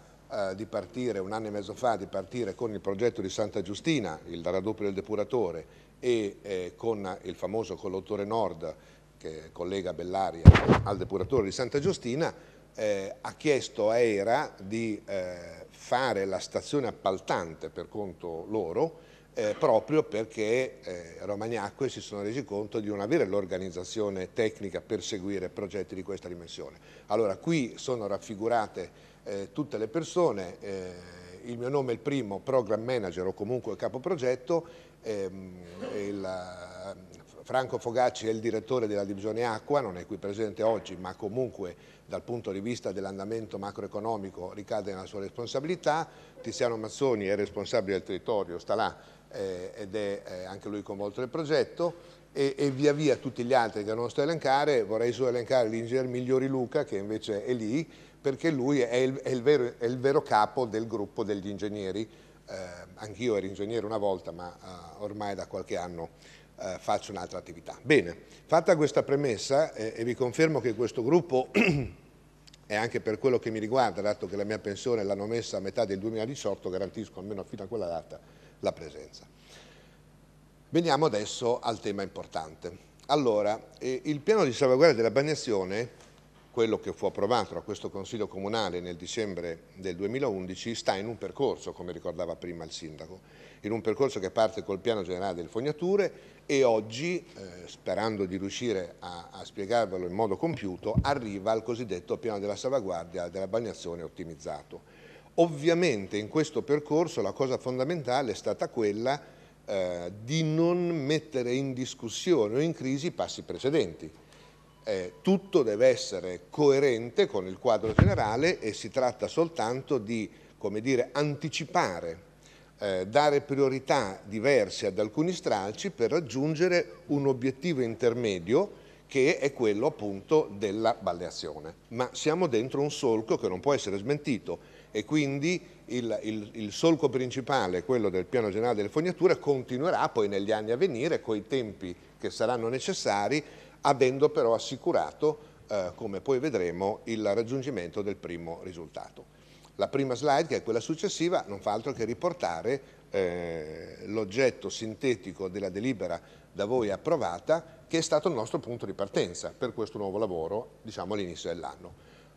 eh, di partire, un anno e mezzo fa, di partire con il progetto di Santa Giustina, il raddoppio del depuratore e eh, con il famoso collettore Nord che collega Bellaria al depuratore di Santa Giustina eh, ha chiesto a ERA di eh, fare la stazione appaltante per conto loro eh, proprio perché eh, Romagnacque si sono resi conto di non avere l'organizzazione tecnica per seguire progetti di questa dimensione. Allora qui sono raffigurate eh, tutte le persone eh, il mio nome è il primo, program manager o comunque capo progetto Ehm, il, eh, Franco Fogacci è il direttore della divisione acqua, non è qui presente oggi, ma comunque dal punto di vista dell'andamento macroeconomico ricade nella sua responsabilità. Tiziano Mazzoni è responsabile del territorio, sta là eh, ed è eh, anche lui coinvolto nel progetto. E, e, via via tutti gli altri che non sto a elencare, vorrei solo elencare l'ingegner Migliori Luca che invece è lì perché lui è il, è, il vero, è il vero capo del gruppo degli ingegneri eh, anch'io ero ingegnere una volta, ma eh, ormai da qualche anno eh, faccio un'altra attività. Bene, fatta questa premessa, e vi confermo che questo gruppo e anche per quello che mi riguarda, dato che la mia pensione l'hanno messa a metà del 2018, garantisco almeno fino a quella data la presenza. Veniamo adesso al tema importante. Allora, eh, il piano di salvaguardia della bagnazione quello che fu approvato da questo Consiglio Comunale nel dicembre del 2011 sta in un percorso, come ricordava prima il Sindaco, in un percorso che parte col piano generale delle fognature e oggi, eh, sperando di riuscire a, a, spiegarvelo in modo compiuto, arriva al cosiddetto piano della salvaguardia della bagnazione ottimizzato. Ovviamente in questo percorso la cosa fondamentale è stata quella eh, di non mettere in discussione o in crisi i passi precedenti eh, tutto deve essere coerente con il quadro generale e si tratta soltanto di dire, anticipare, eh, dare priorità diverse ad alcuni stralci per raggiungere un obiettivo intermedio che è quello appunto della balneazione. Ma siamo dentro un solco che non può essere smentito e quindi il, il, il solco principale, quello del piano generale delle fognature, continuerà poi negli anni a venire coi tempi che saranno necessari avendo però assicurato, eh, come poi vedremo, il raggiungimento del primo risultato. La prima slide, che è quella successiva, non fa altro che riportare eh, l'oggetto sintetico della delibera da voi approvata, che è stato il nostro punto di partenza per questo nuovo lavoro, diciamo all'inizio dell'anno.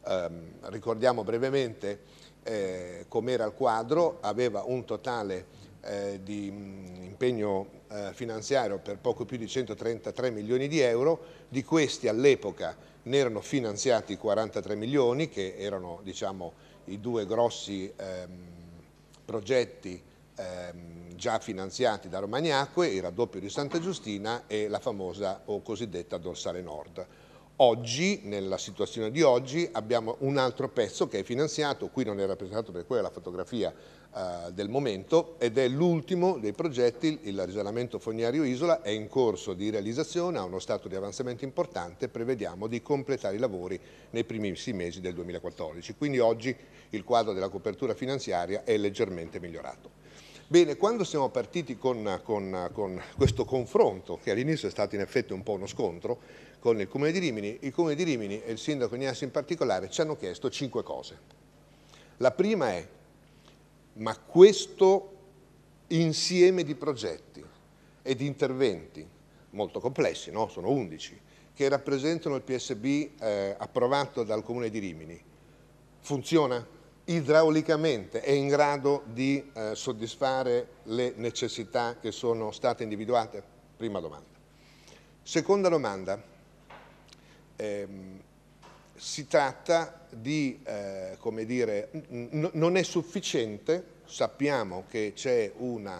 Eh, ricordiamo brevemente eh, com'era il quadro, aveva un totale eh, di mm, impegno eh, finanziario per poco più di 133 milioni di euro, di questi all'epoca ne erano finanziati 43 milioni che erano diciamo, i due grossi ehm, progetti ehm, già finanziati da Romagnacque, il raddoppio di Santa Giustina e la famosa o cosiddetta dorsale nord. Oggi, nella situazione di oggi, abbiamo un altro pezzo che è finanziato, qui non è rappresentato perché quella è la fotografia eh, del momento ed è l'ultimo dei progetti, il risanamento fognario isola è in corso di realizzazione, ha uno stato di avanzamento importante, prevediamo di completare i lavori nei primi sei mesi del 2014, quindi oggi il quadro della copertura finanziaria è leggermente migliorato. Bene, quando siamo partiti con, con, con questo confronto, che all'inizio è stato in effetti un po' uno scontro, con il Comune di Rimini, il Comune di Rimini e il Sindaco Ignacio in particolare ci hanno chiesto cinque cose. La prima è ma questo insieme di progetti e di interventi molto complessi, no? sono 11, che rappresentano il PSB eh, approvato dal Comune di Rimini, funziona idraulicamente, è in grado di eh, soddisfare le necessità che sono state individuate? Prima domanda. Seconda domanda. Ehm, si tratta di, eh, come dire, non è sufficiente, sappiamo che c'è una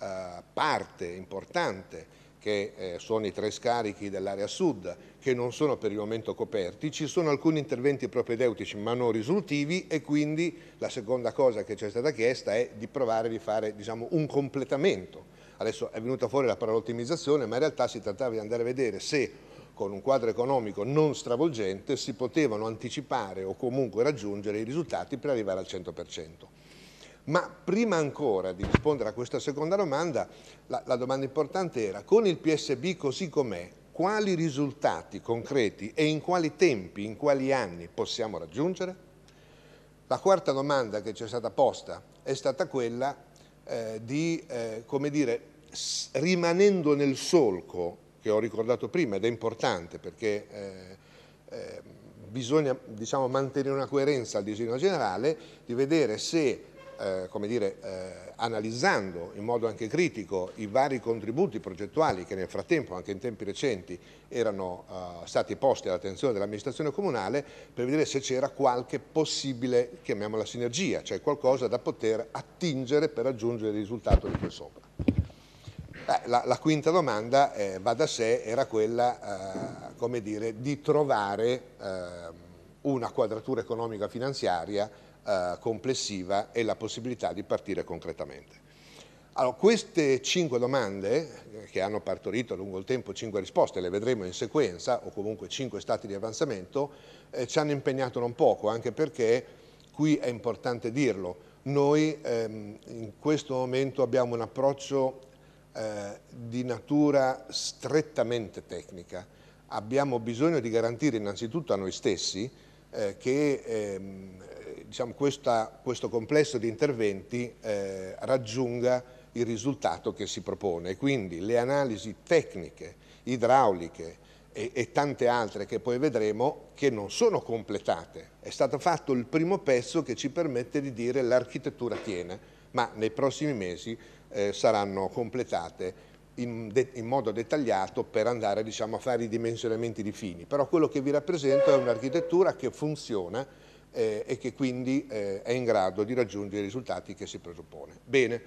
eh, parte importante che eh, sono i tre scarichi dell'area sud che non sono per il momento coperti, ci sono alcuni interventi propedeutici ma non risolutivi e quindi la seconda cosa che ci è stata chiesta è di provare di fare diciamo, un completamento. Adesso è venuta fuori la parola ottimizzazione ma in realtà si trattava di andare a vedere se con un quadro economico non stravolgente si potevano anticipare o comunque raggiungere i risultati per arrivare al 100%. Ma prima ancora di rispondere a questa seconda domanda, la, la domanda importante era con il PSB così com'è, quali risultati concreti e in quali tempi, in quali anni possiamo raggiungere? La quarta domanda che ci è stata posta è stata quella eh, di, eh, come dire, rimanendo nel solco che ho ricordato prima ed è importante perché eh, eh, bisogna diciamo, mantenere una coerenza al disegno generale di vedere se eh, come dire, eh, analizzando in modo anche critico i vari contributi progettuali che nel frattempo, anche in tempi recenti, erano eh, stati posti all'attenzione dell'amministrazione comunale per vedere se c'era qualche possibile, chiamiamola sinergia, cioè qualcosa da poter attingere per raggiungere il risultato di qui sopra. Eh, la, la quinta domanda, eh, va da sé, era quella eh, dire, di trovare ehm, una quadratura economica finanziaria eh, complessiva e la possibilità di partire concretamente. Allora, queste cinque domande, eh, che hanno partorito lungo il tempo cinque risposte, le vedremo in sequenza, o comunque cinque stati di avanzamento, eh, ci hanno impegnato non poco, anche perché, qui è importante dirlo, noi ehm, in questo momento abbiamo un approccio eh, di natura strettamente tecnica. Abbiamo bisogno di garantire innanzitutto a noi stessi eh, che ehm, diciamo, questa, questo complesso di interventi eh, raggiunga il risultato che si propone. Quindi le analisi tecniche, idrauliche, e, tante altre che poi vedremo che non sono completate. È stato fatto il primo pezzo che ci permette di dire l'architettura tiene, ma nei prossimi mesi eh, saranno completate in, in, modo dettagliato per andare diciamo, a fare i dimensionamenti di fini. Però quello che vi rappresento è un'architettura che funziona eh, e che quindi eh, è in grado di raggiungere i risultati che si presuppone. Bene,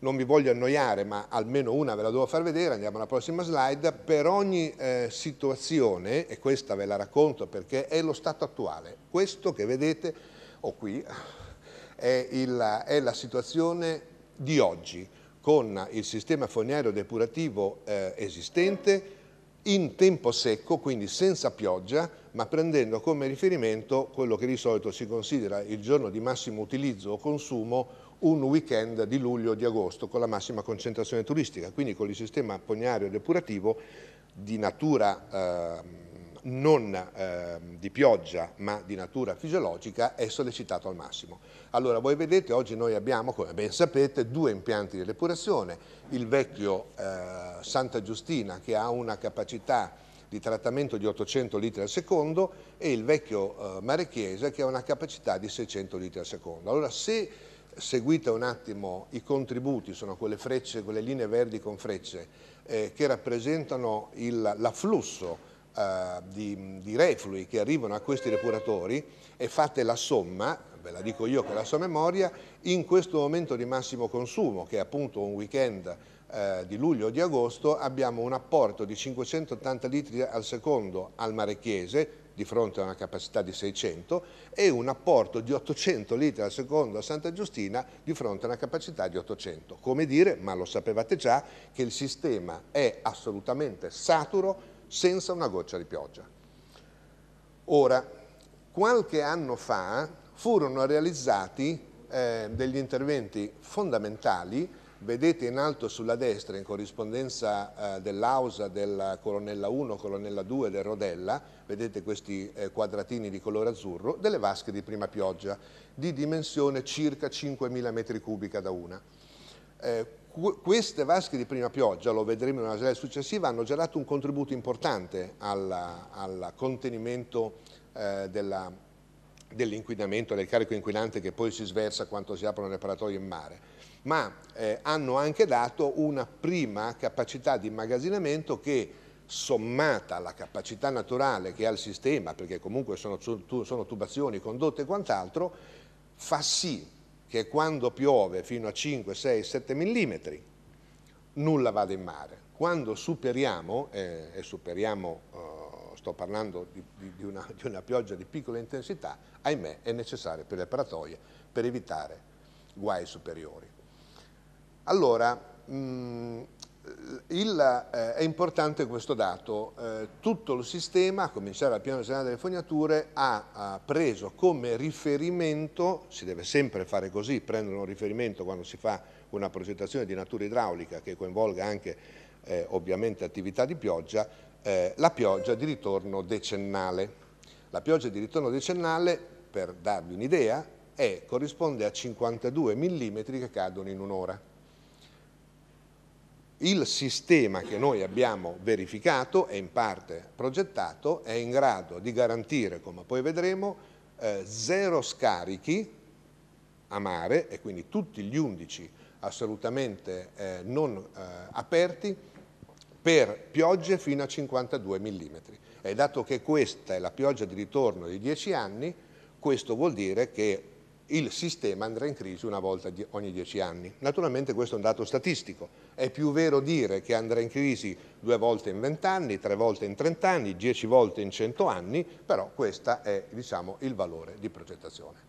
non vi voglio annoiare, ma almeno una ve la devo far vedere, andiamo alla prossima slide. Per ogni eh, situazione, e questa ve la racconto perché è lo stato attuale, questo che vedete, o oh, qui, è, il, è la situazione di oggi con il sistema fognario depurativo eh, esistente in tempo secco, quindi senza pioggia, ma prendendo come riferimento quello che di solito si considera il giorno di massimo utilizzo o consumo un weekend di luglio o di agosto con la massima concentrazione turistica, quindi con il sistema fognario depurativo di natura eh, non eh, di pioggia ma di natura fisiologica è sollecitato al massimo. Allora, voi vedete, oggi noi abbiamo, come ben sapete, due impianti di depurazione. Il vecchio eh, Santa Giustina, che ha una capacità di trattamento di 800 litri al secondo, e il vecchio eh, Mare Chiesa, che ha una capacità di 600 litri al secondo. Allora, se seguite un attimo i contributi, sono quelle frecce, quelle linee verdi con frecce, eh, che rappresentano l'afflusso eh, di, di, reflui che arrivano a questi depuratori e fate la somma, ve la dico io con la sua memoria, in questo momento di massimo consumo, che è appunto un weekend eh, di luglio o di agosto, abbiamo un apporto di 580 litri al secondo al mare Chiese, di fronte a una capacità di 600 e un apporto di 800 litri al secondo a Santa Giustina di fronte a una capacità di 800. Come dire, ma lo sapevate già, che il sistema è assolutamente saturo senza una goccia di pioggia. Ora, qualche anno fa furono realizzati eh, degli interventi fondamentali, vedete in alto sulla destra in corrispondenza eh, dell'Ausa, della colonnella 1, colonnella 2, del Rodella, vedete questi eh, quadratini di colore azzurro, delle vasche di prima pioggia di dimensione circa 5.000 metri cubica da una. Eh, Qu queste vasche di prima pioggia, lo vedremo in una slide successiva, hanno già dato un contributo importante al contenimento eh, della, dell'inquinamento, del carico inquinante che poi si sversa quando si aprono le paratoie in mare, ma eh, hanno anche dato una prima capacità di immagazzinamento che sommata alla capacità naturale che ha il sistema, perché comunque sono, sono tubazioni condotte e quant'altro, fa sì che quando piove fino a 5, 6, 7 mm nulla vada in mare. Quando superiamo, eh, e superiamo eh, sto parlando di, di, di, una, di una pioggia di piccola intensità, ahimè è necessaria per le paratoie per evitare guai superiori. Allora, mh, mm, il, eh, è importante questo dato, eh, tutto il sistema, a cominciare dal piano nazionale delle fognature, ha, ha, preso come riferimento, si deve sempre fare così, prendere un riferimento quando si fa una progettazione di natura idraulica che coinvolga anche eh, ovviamente attività di pioggia, eh, la pioggia di ritorno decennale. La pioggia di ritorno decennale, per darvi un'idea, corrisponde a 52 mm che cadono in un'ora. Il sistema che noi abbiamo verificato e in parte progettato è in grado di garantire, come poi vedremo, eh, zero scarichi a mare e quindi tutti gli undici assolutamente eh, non eh, aperti per piogge fino a 52 mm. E dato che questa è la pioggia di ritorno di 10 anni, questo vuol dire che il sistema andrà in crisi una volta ogni 10 anni. Naturalmente questo è un dato statistico, è più vero dire che andrà in crisi due volte in 20 anni, tre volte in 30 anni, 10 volte in 100 anni, però questo è diciamo, il valore di progettazione.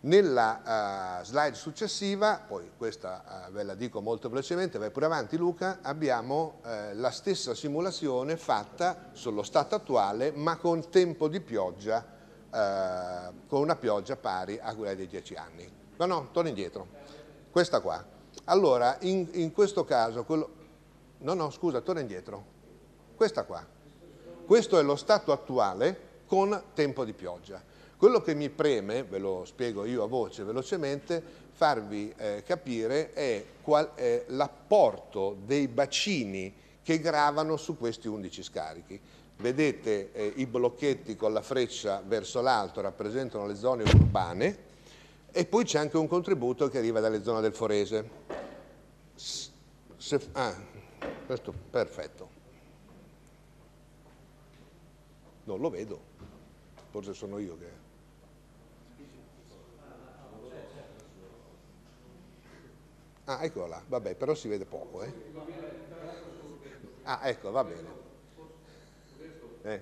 Nella uh, slide successiva, poi questa uh, ve la dico molto velocemente, vai pure avanti Luca, abbiamo uh, la stessa simulazione fatta sullo stato attuale ma con tempo di pioggia, con una pioggia pari a quella dei 10 anni. No, no, torna indietro. Questa qua. Allora, in, in questo caso, quello... no, no, scusa, torna indietro. Questa qua. Questo è lo stato attuale con tempo di pioggia. Quello che mi preme, ve lo spiego io a voce velocemente, farvi eh, capire è, è l'apporto dei bacini che gravano su questi 11 scarichi. Vedete eh, i blocchetti con la freccia verso l'alto rappresentano le zone urbane e poi c'è anche un contributo che arriva dalle zone del Forese. Se, ah, questo perfetto. Non lo vedo, forse sono io che... Ah, ecco là, vabbè, però si vede poco. Eh. Ah, ecco, va bene. Eh.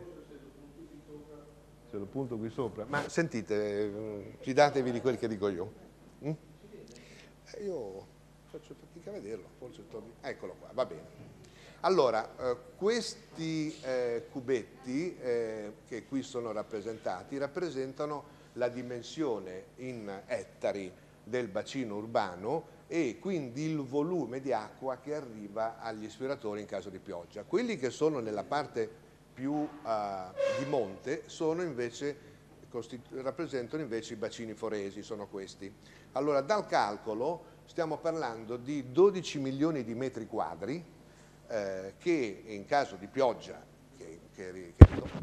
Se lo punto qui sopra. Ma sentite, eh, fidatevi di quel che dico io. Mm? Eh, io faccio fatica a vederlo, forse torno. Eccolo qua, va bene. Allora, eh, questi eh, cubetti che qui sono rappresentati rappresentano la dimensione in ettari del bacino urbano e quindi il volume di acqua che arriva agli ispiratori in caso di pioggia. Quelli che sono nella parte più uh, di monte invece, rappresentano invece i bacini foresi, sono questi. Allora dal calcolo stiamo parlando di 12 milioni di metri quadri eh, che in caso di pioggia che, che,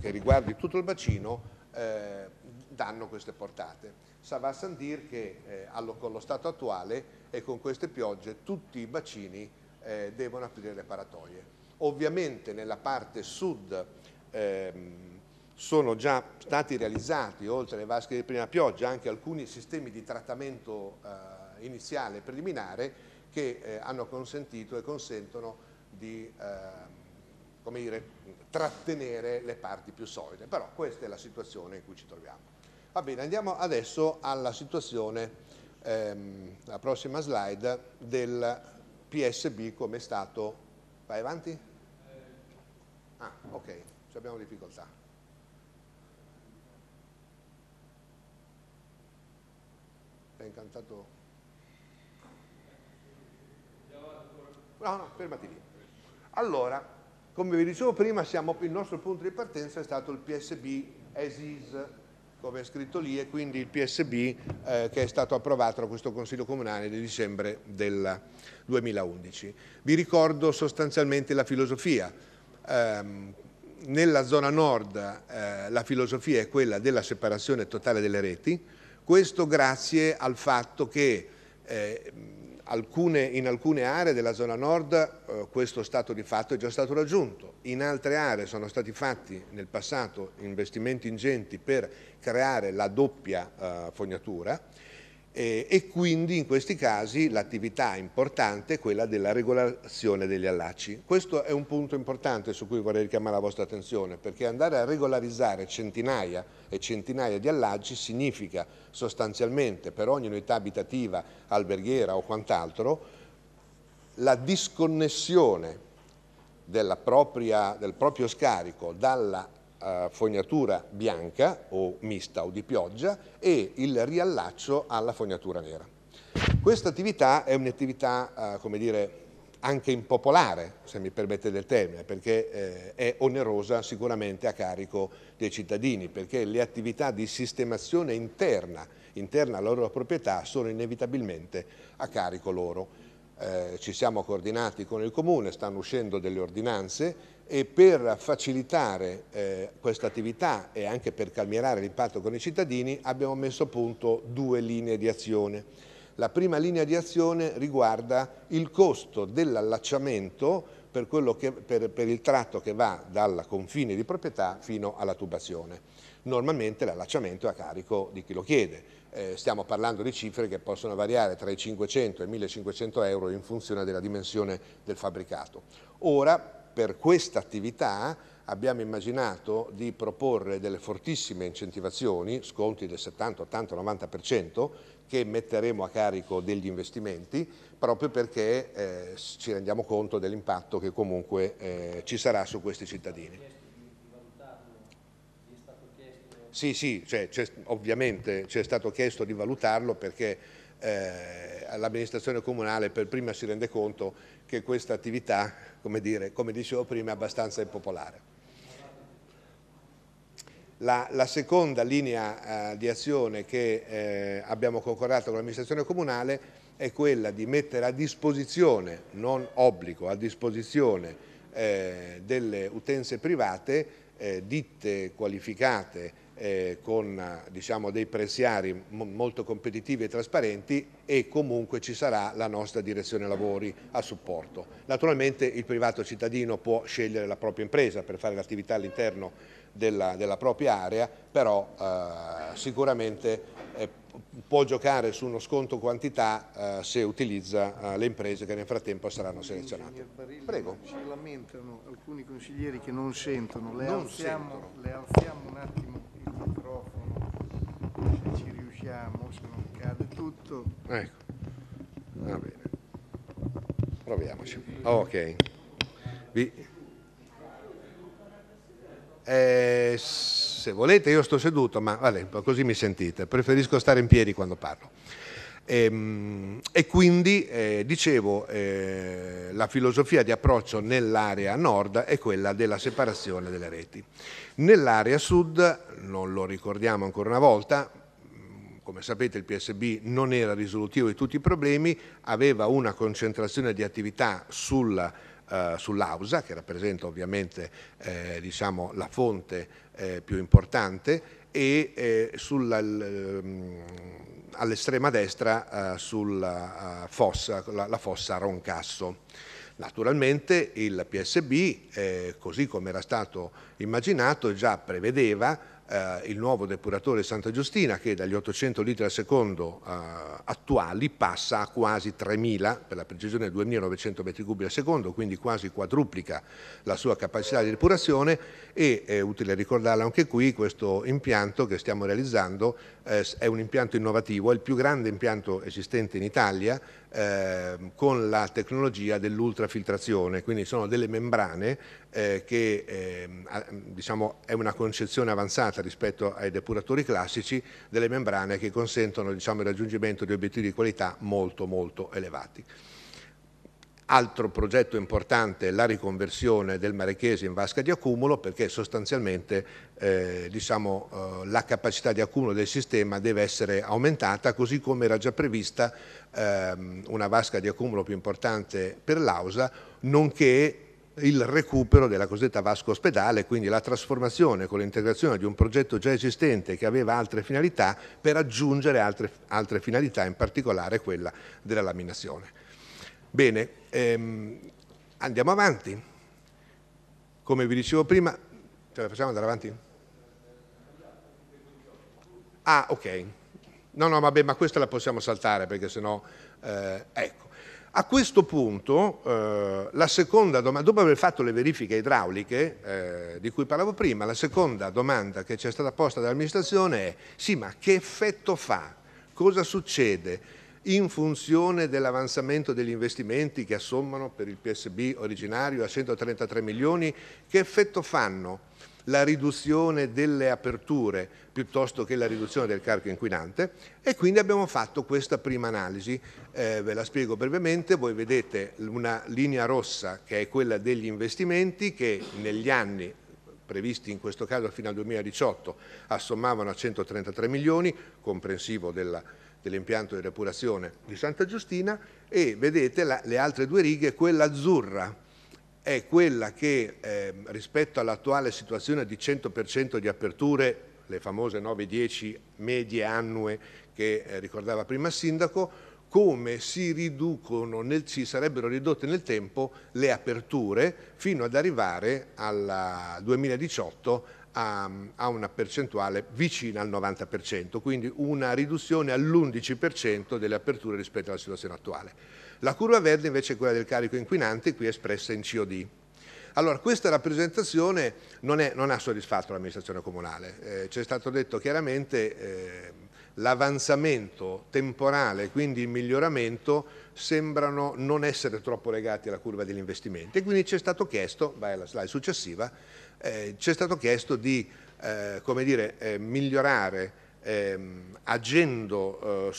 che riguardi tutto il bacino eh, danno queste portate. Savassan dire che eh, allo, con lo stato attuale e con queste piogge tutti i bacini eh, devono aprire le paratoie. Ovviamente nella parte sud ehm, sono già stati realizzati, oltre alle vasche di prima pioggia, anche alcuni sistemi di trattamento eh, iniziale e preliminare che eh, hanno consentito e consentono di ehm, dire, trattenere le parti più solide. Però questa è la situazione in cui ci troviamo. Va bene, andiamo adesso alla situazione, ehm, la prossima slide, del PSB come è stato... Vai avanti? Ah, ok, Ci abbiamo difficoltà. È incantato... No, no, fermati lì. Allora, come vi dicevo prima, siamo, il nostro punto di partenza è stato il PSB as is, come è scritto lì, e quindi il PSB eh, che è stato approvato da questo Consiglio Comunale di dicembre del 2011. Vi ricordo sostanzialmente la filosofia. Eh, nella zona nord eh, la filosofia è quella della separazione totale delle reti, questo grazie al fatto che eh, alcune, in alcune aree della zona nord eh, questo stato di fatto è già stato raggiunto, in altre aree sono stati fatti nel passato investimenti ingenti per creare la doppia eh, fognatura eh, e quindi in questi casi l'attività importante è quella della regolazione degli allacci. Questo è un punto importante su cui vorrei richiamare la vostra attenzione perché andare a regolarizzare centinaia e centinaia di allacci significa sostanzialmente per ogni unità abitativa, alberghiera o quant'altro la disconnessione propria, del proprio scarico dalla eh, fognatura bianca o mista o di pioggia e il riallaccio alla fognatura nera. Questa attività è un'attività, eh, come dire, anche impopolare, se mi permette del termine, perché eh, è onerosa sicuramente a carico dei cittadini, perché le attività di sistemazione interna, interna alla loro proprietà sono inevitabilmente a carico loro. Eh, ci siamo coordinati con il Comune, stanno uscendo delle ordinanze e per facilitare eh, questa attività e anche per calmierare l'impatto con i cittadini abbiamo messo a punto due linee di azione. La prima linea di azione riguarda il costo dell'allacciamento per, per, per, il tratto che va dal confine di proprietà fino alla tubazione. Normalmente l'allacciamento è a carico di chi lo chiede. Eh, stiamo parlando di cifre che possono variare tra i 500 e i 1500 euro in funzione della dimensione del fabbricato. Ora per questa attività abbiamo immaginato di proporre delle fortissime incentivazioni, sconti del 70, 80, 90% che metteremo a carico degli investimenti proprio perché eh, ci rendiamo conto dell'impatto che comunque eh, ci sarà su questi cittadini. Sì, sì, cioè, ovviamente ci è stato chiesto di valutarlo perché eh, l'amministrazione comunale per prima si rende conto che questa attività, come, dire, come dicevo prima, è abbastanza impopolare. La, la seconda linea eh, di azione che eh, abbiamo concordato con l'amministrazione comunale è quella di mettere a disposizione, non obbligo, a disposizione eh, delle utenze private, eh, ditte qualificate eh, con diciamo, dei presiari molto competitivi e trasparenti e comunque ci sarà la nostra direzione lavori a supporto. Naturalmente il privato cittadino può scegliere la propria impresa per fare l'attività all'interno della, della, propria area, però eh, sicuramente eh, può giocare su uno sconto quantità eh, se utilizza eh, le imprese che nel frattempo saranno selezionate. Prego. Ci lamentano alcuni consiglieri che non sentono, le, non alziamo, sentono. le alziamo un attimo microfono, se ci riusciamo, se non cade tutto. Ecco, va ah. bene. Proviamoci. Ok. Vi... Eh, se volete io sto seduto, ma vale, così mi sentite. Preferisco stare in piedi quando parlo. E, ehm, e quindi, eh, dicevo, eh, la filosofia di approccio nell'area nord è quella della separazione delle reti. Nell'area sud, non lo ricordiamo ancora una volta, mm, come sapete il PSB non era risolutivo di tutti i problemi, aveva una concentrazione di attività sulla eh, sull'AUSA, che rappresenta ovviamente eh, diciamo, la fonte eh, più importante, e eh, sulla, mm, all'estrema destra eh, sulla eh, fossa, la, la fossa Roncasso. Naturalmente il PSB, eh, così come era stato immaginato, già prevedeva eh, il nuovo depuratore Santa Giustina che dagli 800 litri al secondo eh, attuali passa a quasi 3.000, per la precisione 2.900 metri cubi al secondo, quindi quasi quadruplica la sua capacità di depurazione e è utile ricordarla anche qui, questo impianto che stiamo realizzando eh, è un impianto innovativo, è il più grande impianto esistente in Italia, eh, con la tecnologia dell'ultrafiltrazione, quindi sono delle membrane eh, che eh, diciamo, è una concezione avanzata rispetto ai depuratori classici, delle membrane che consentono diciamo, il raggiungimento di obiettivi di qualità molto molto elevati. Altro progetto importante è la riconversione del Marechese in vasca di accumulo perché sostanzialmente eh, diciamo, eh, la capacità di accumulo del sistema deve essere aumentata così come era già prevista ehm, una vasca di accumulo più importante per l'Ausa nonché il recupero della cosiddetta vasca ospedale, quindi la trasformazione con l'integrazione di un progetto già esistente che aveva altre finalità per aggiungere altre, altre finalità, in particolare quella della laminazione. Bene, ehm, andiamo avanti. Come vi dicevo prima, ce la facciamo andare avanti? Ah, ok. No, no, vabbè, ma questa la possiamo saltare perché sennò... Eh, ecco. A questo punto, eh, la seconda domanda, dopo aver fatto le verifiche idrauliche eh, di cui parlavo prima, la seconda domanda che ci è stata posta dall'amministrazione è sì, ma che effetto fa? Cosa succede? in funzione dell'avanzamento degli investimenti che assommano per il PSB originario a 133 milioni, che effetto fanno la riduzione delle aperture piuttosto che la riduzione del carico inquinante e quindi abbiamo fatto questa prima analisi. Eh, ve la spiego brevemente, voi vedete una linea rossa che è quella degli investimenti che negli anni previsti in questo caso fino al 2018 assommavano a 133 milioni, comprensivo della dell'impianto di depurazione di Santa Giustina e vedete la, le altre due righe, quella azzurra è quella che eh, rispetto all'attuale situazione di 100% di aperture, le famose 9-10 medie annue che eh, ricordava prima il Sindaco, come si riducono, nel, si sarebbero ridotte nel tempo le aperture fino ad arrivare al 2018 a, a una percentuale vicina al 90%, quindi una riduzione all'11% delle aperture rispetto alla situazione attuale. La curva verde invece è quella del carico inquinante, qui espressa in COD. Allora, questa rappresentazione non, è, non ha soddisfatto l'amministrazione comunale. Eh, Ci è stato detto chiaramente eh, l'avanzamento temporale, quindi il miglioramento, sembrano non essere troppo legati alla curva degli investimenti. E quindi ci è stato chiesto, vai alla slide successiva, eh, ci è stato chiesto di eh, dire, eh, migliorare ehm, agendo eh,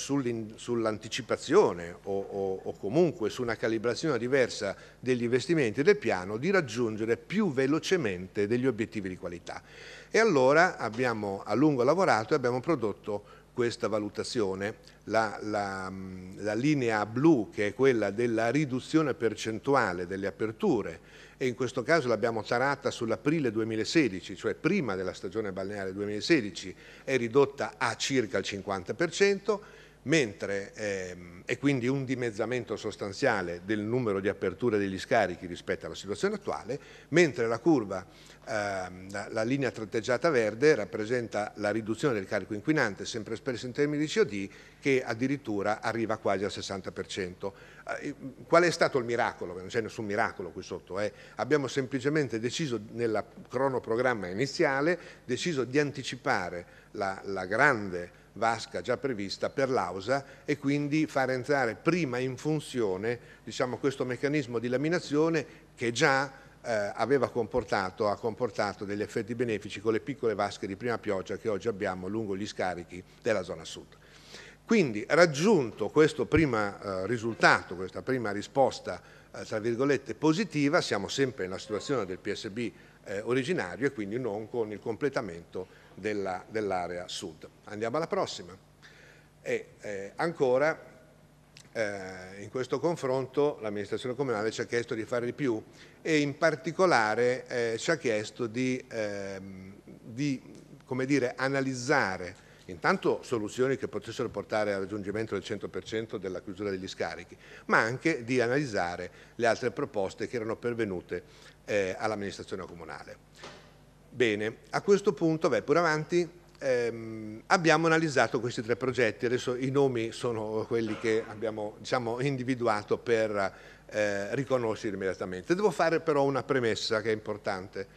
sull'anticipazione o, o, o, comunque su una calibrazione diversa degli investimenti del piano di raggiungere più velocemente degli obiettivi di qualità. E allora abbiamo a lungo lavorato e abbiamo prodotto questa valutazione, la, la, la, linea blu che è quella della riduzione percentuale delle aperture e in questo caso l'abbiamo tarata sull'aprile 2016, cioè prima della stagione balneare 2016, è ridotta a circa il 50%, mentre ehm, e quindi un dimezzamento sostanziale del numero di aperture degli scarichi rispetto alla situazione attuale, mentre la curva, ehm, la, la, linea tratteggiata verde rappresenta la riduzione del carico inquinante, sempre espresso in termini di COD, che addirittura arriva quasi al 60%. Eh, qual è stato il miracolo? Non c'è nessun miracolo qui sotto. Eh. Abbiamo semplicemente deciso nel cronoprogramma iniziale, deciso di anticipare la, la grande vasca già prevista per l'ausa e quindi far entrare prima in funzione diciamo, questo meccanismo di laminazione che già eh, aveva comportato, ha comportato degli effetti benefici con le piccole vasche di prima pioggia che oggi abbiamo lungo gli scarichi della zona sud. Quindi raggiunto questo primo eh, risultato, questa prima risposta eh, tra virgolette positiva, siamo sempre nella situazione del PSB eh, originario e quindi non con il completamento dell'area sud. Andiamo alla prossima. E eh, ancora eh, in questo confronto l'amministrazione comunale ci ha chiesto di fare di più e in particolare eh, ci ha chiesto di, ehm, di dire, analizzare intanto soluzioni che potessero portare al raggiungimento del 100% della chiusura degli scarichi, ma anche di analizzare le altre proposte che erano pervenute eh, all'amministrazione comunale. Bene, a questo punto, beh, pure avanti, ehm, abbiamo analizzato questi tre progetti, adesso i nomi sono quelli che abbiamo diciamo, individuato per eh, riconoscere immediatamente. Devo fare però una premessa che è importante.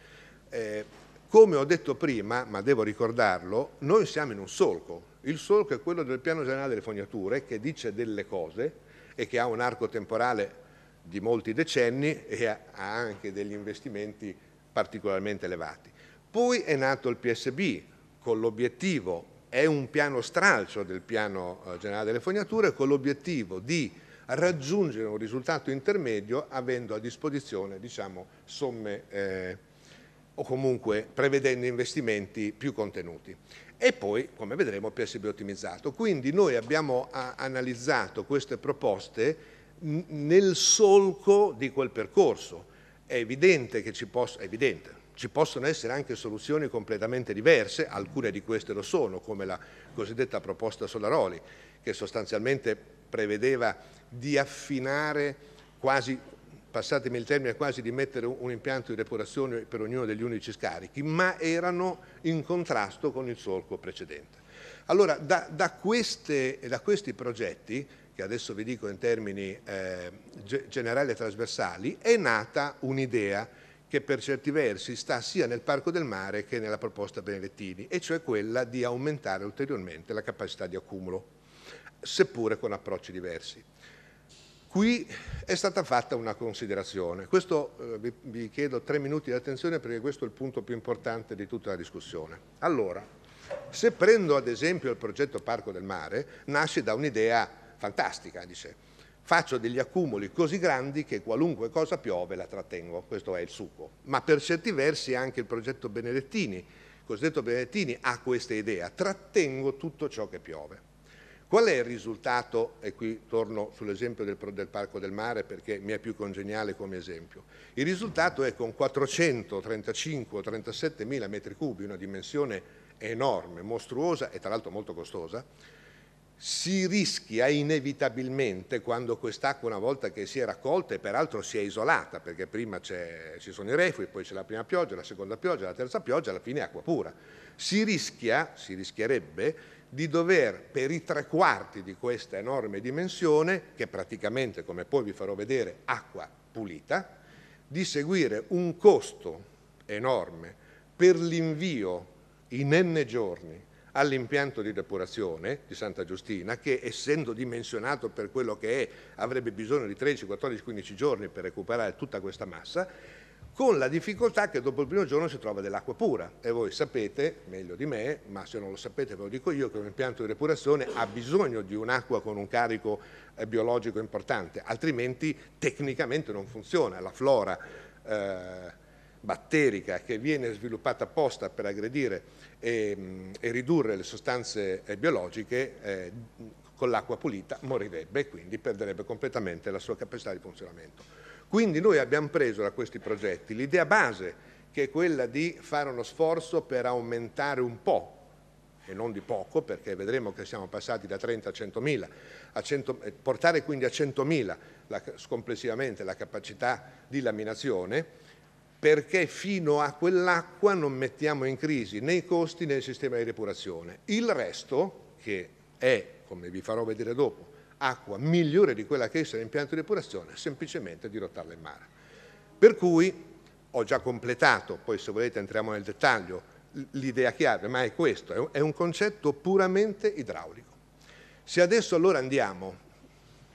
Eh, come ho detto prima, ma devo ricordarlo, noi siamo in un solco. Il solco è quello del piano generale delle fognature che dice delle cose e che ha un arco temporale di molti decenni e ha anche degli investimenti particolarmente elevati. Poi è nato il PSB con l'obiettivo, è un piano stralcio del piano eh, generale delle fognature, con l'obiettivo di raggiungere un risultato intermedio avendo a disposizione diciamo, somme eh, o comunque prevedendo investimenti più contenuti. E poi, come vedremo, PSB ottimizzato. Quindi noi abbiamo analizzato queste proposte nel solco di quel percorso. È evidente che ci possa, evidente, ci possono essere anche soluzioni completamente diverse, alcune di queste lo sono, come la cosiddetta proposta Solaroli, che sostanzialmente prevedeva di affinare quasi passatemi il termine, quasi di mettere un impianto di depurazione per ognuno degli unici scarichi, ma erano in contrasto con il solco precedente. Allora, da, da, queste, da questi progetti, che adesso vi dico in termini eh, generali e trasversali, è nata un'idea che per certi versi sta sia nel Parco del Mare che nella proposta Benedettini, e cioè quella di aumentare ulteriormente la capacità di accumulo, seppure con approcci diversi. Qui è stata fatta una considerazione, questo eh, vi, vi, chiedo tre minuti di attenzione perché questo è il punto più importante di tutta la discussione. Allora, se prendo ad esempio il progetto Parco del Mare, nasce da un'idea fantastica, dice, faccio degli accumuli così grandi che qualunque cosa piove la trattengo, questo è il succo. Ma per certi versi anche il progetto Benedettini, il cosiddetto Benedettini, ha questa idea, trattengo tutto ciò che piove. Qual è il risultato, e qui torno sull'esempio del, del, Parco del Mare perché mi è più congeniale come esempio, il risultato è con 435-37 mila metri cubi, una dimensione enorme, mostruosa e tra l'altro molto costosa, si rischia inevitabilmente quando quest'acqua una volta che si è raccolta e peraltro si è isolata perché prima ci sono i refui, poi c'è la prima pioggia, la seconda pioggia, la terza pioggia, alla fine è acqua pura. Si rischia, si rischierebbe di dover per i tre quarti di questa enorme dimensione, che praticamente come poi vi farò vedere acqua pulita, di seguire un costo enorme per l'invio in n giorni all'impianto di depurazione di Santa Giustina che essendo dimensionato per quello che è avrebbe bisogno di 13, 14, 15 giorni per recuperare tutta questa massa con la difficoltà che dopo il primo giorno si trova dell'acqua pura e voi sapete meglio di me ma se non lo sapete ve lo dico io che un impianto di depurazione ha bisogno di un'acqua con un carico eh, biologico importante altrimenti tecnicamente non funziona la flora eh, batterica che viene sviluppata apposta per aggredire e, mm, e ridurre le sostanze eh, biologiche, eh, con l'acqua pulita morirebbe e quindi perderebbe completamente la sua capacità di funzionamento. Quindi noi abbiamo preso da questi progetti l'idea base che è quella di fare uno sforzo per aumentare un po' e non di poco, perché vedremo che siamo passati da 30 a 100.000, a eh, portare quindi a 100.000 complessivamente la capacità di laminazione, perché fino a quell'acqua non mettiamo in crisi né i costi né il sistema di depurazione. Il resto, che è, come vi farò vedere dopo, acqua migliore di quella che esce nell'impianto di depurazione, semplicemente di dirottarla in mare. Per cui ho già completato, poi se volete entriamo nel dettaglio, l'idea chiave, ma è questo, è un concetto puramente idraulico. Se adesso allora andiamo,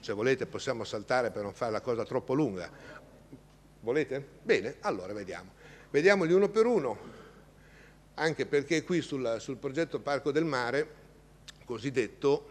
se volete possiamo saltare per non fare la cosa troppo lunga, Volete? Bene, allora vediamo. Vediamoli uno per uno, anche perché qui sul, sul progetto Parco del Mare, cosiddetto,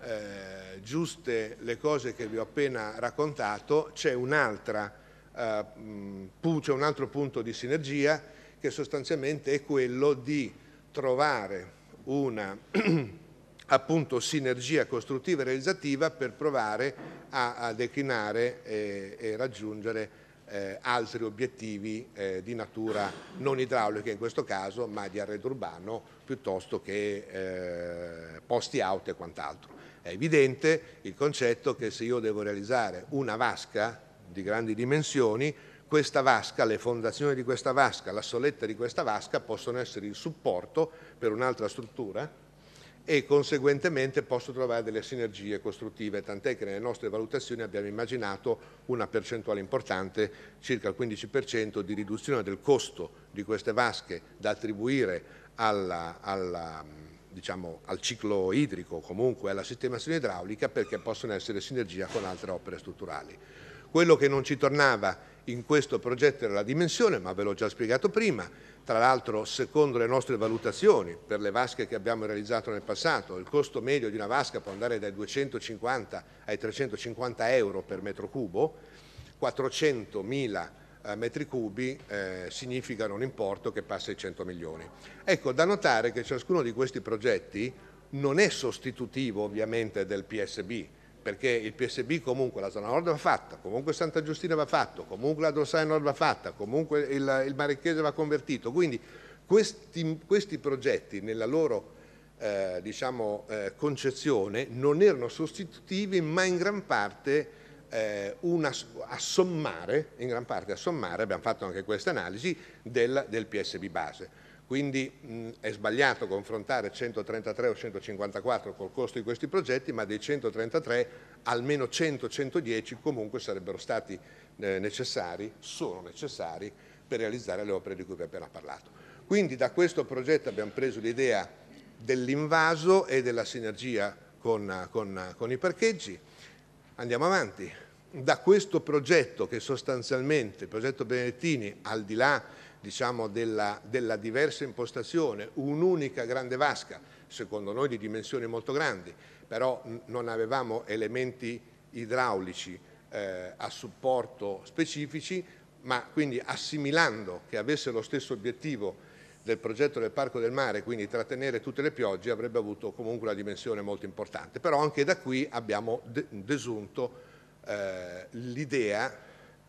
eh, giuste le cose che vi ho appena raccontato, c'è un, eh, un altro punto di sinergia che sostanzialmente è quello di trovare una appunto, sinergia costruttiva e realizzativa per provare a, a declinare e, e raggiungere eh, altri obiettivi eh, di natura non idraulica in questo caso, ma di arredo urbano piuttosto che eh, posti auto e quant'altro. È evidente il concetto che se io devo realizzare una vasca di grandi dimensioni, questa vasca, le fondazioni di questa vasca, la soletta di questa vasca possono essere il supporto per un'altra struttura e conseguentemente posso trovare delle sinergie costruttive, tant'è che nelle nostre valutazioni abbiamo immaginato una percentuale importante, circa il 15% di riduzione del costo di queste vasche da attribuire alla, alla, diciamo, al ciclo idrico, comunque alla sistemazione idraulica, perché possono essere sinergia con altre opere strutturali. Quello che non ci tornava in questo progetto era la dimensione, ma ve l'ho già spiegato prima, tra l'altro, secondo le nostre valutazioni, per le vasche che abbiamo realizzato nel passato, il costo medio di una vasca può andare dai 250 ai 350 euro per metro cubo, 400.000 eh, metri cubi eh, significano un importo che passa ai 100 milioni. Ecco, da notare che ciascuno di questi progetti non è sostitutivo ovviamente del PSB, perché il PSB comunque la zona nord va fatta, comunque Santa Giustina va fatto, comunque la Dorsale Nord va fatta, comunque il, il Marecchese va convertito. Quindi questi, questi progetti nella loro eh, diciamo, eh, concezione non erano sostitutivi ma in gran parte eh, una, a sommare, in gran parte a sommare, abbiamo fatto anche questa analisi, del, del PSB base. Quindi mh, è sbagliato confrontare 133 o 154 col costo di questi progetti, ma dei 133 almeno 100-110 comunque sarebbero stati eh, necessari, sono necessari per realizzare le opere di cui vi ho appena parlato. Quindi da questo progetto abbiamo preso l'idea dell'invaso e della sinergia con, con, con i parcheggi. Andiamo avanti. Da questo progetto che sostanzialmente, il progetto Benedettini, al di là diciamo, della, della diversa impostazione, un'unica grande vasca, secondo noi di dimensioni molto grandi, però non avevamo elementi idraulici eh, a supporto specifici, ma quindi assimilando che avesse lo stesso obiettivo del progetto del Parco del Mare, quindi trattenere tutte le piogge, avrebbe avuto comunque una dimensione molto importante. Però anche da qui abbiamo de desunto eh, l'idea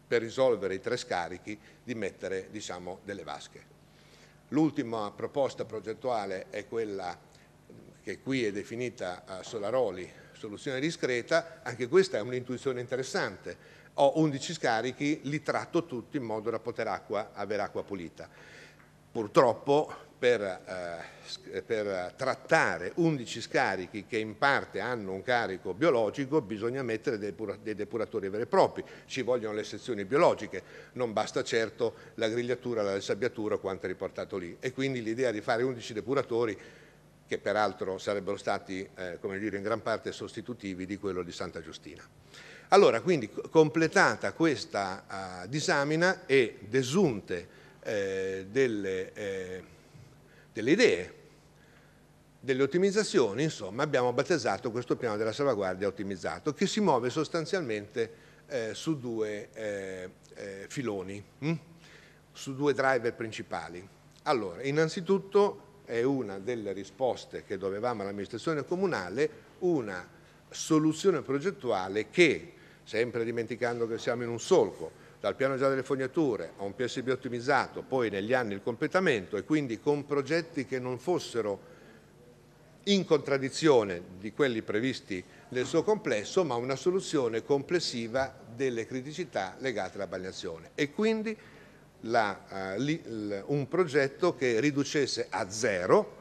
per risolvere i tre scarichi di mettere diciamo, delle vasche. L'ultima proposta progettuale è quella che qui è definita eh, Solaroli, soluzione discreta, anche questa è un'intuizione interessante. Ho 11 scarichi, li tratto tutti in modo da poter acqua, avere acqua pulita. Purtroppo per, eh, per, trattare 11 scarichi che in parte hanno un carico biologico bisogna mettere dei, depuratori veri e propri, ci vogliono le sezioni biologiche, non basta certo la grigliatura, la sabbiatura quanto è riportato lì e quindi l'idea di fare 11 depuratori che peraltro sarebbero stati eh, come dire, in gran parte sostitutivi di quello di Santa Giustina. Allora, quindi completata questa uh, disamina e desunte eh, delle eh, delle idee, delle ottimizzazioni, insomma abbiamo battezzato questo piano della salvaguardia ottimizzato che si muove sostanzialmente eh, su due eh, eh, filoni, hm? su due driver principali. Allora, innanzitutto è una delle risposte che dovevamo all'amministrazione comunale, una soluzione progettuale che, sempre dimenticando che siamo in un solco, dal piano già delle fognature a un PSB ottimizzato, poi negli anni il completamento e quindi con progetti che non fossero in contraddizione di quelli previsti nel suo complesso, ma una soluzione complessiva delle criticità legate alla bagnazione. E quindi la, uh, li, l, un progetto che riducesse a zero,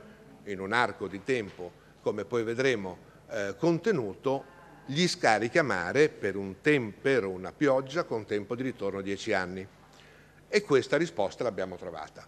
in un arco di tempo, come poi vedremo, eh, contenuto gli scarichi a mare per, un temper o una pioggia con tempo di ritorno 10 anni. E questa risposta l'abbiamo trovata.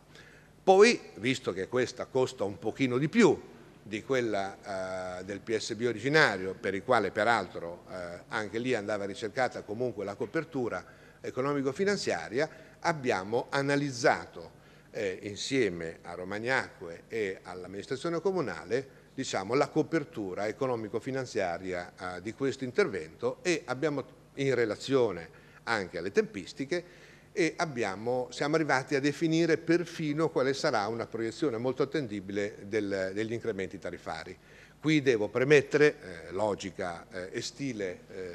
Poi, visto che questa costa un pochino di più di quella eh, del PSB originario, per il quale peraltro eh, anche lì andava ricercata comunque la copertura economico-finanziaria, abbiamo analizzato eh, insieme a Romagnacque e all'amministrazione comunale diciamo, la copertura economico-finanziaria eh, di questo intervento e abbiamo in relazione anche alle tempistiche e abbiamo, siamo arrivati a definire perfino quale sarà una proiezione molto attendibile del, degli incrementi tarifari. Qui devo premettere, eh, logica eh, e stile eh,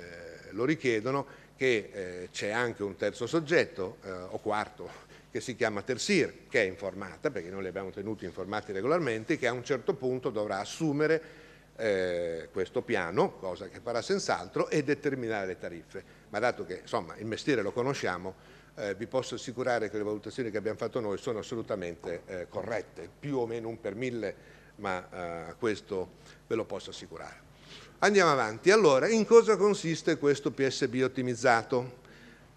lo richiedono, che eh, c'è anche un terzo soggetto eh, o quarto che si chiama Tersir, che è informata, perché noi li abbiamo tenuti informati regolarmente, che a un certo punto dovrà assumere eh, questo piano, cosa che farà senz'altro, e determinare le tariffe. Ma dato che insomma, il mestiere lo conosciamo, eh, vi posso assicurare che le valutazioni che abbiamo fatto noi sono assolutamente eh, corrette, più o meno un per mille, ma eh, questo ve lo posso assicurare. Andiamo avanti. Allora, in cosa consiste questo PSB ottimizzato?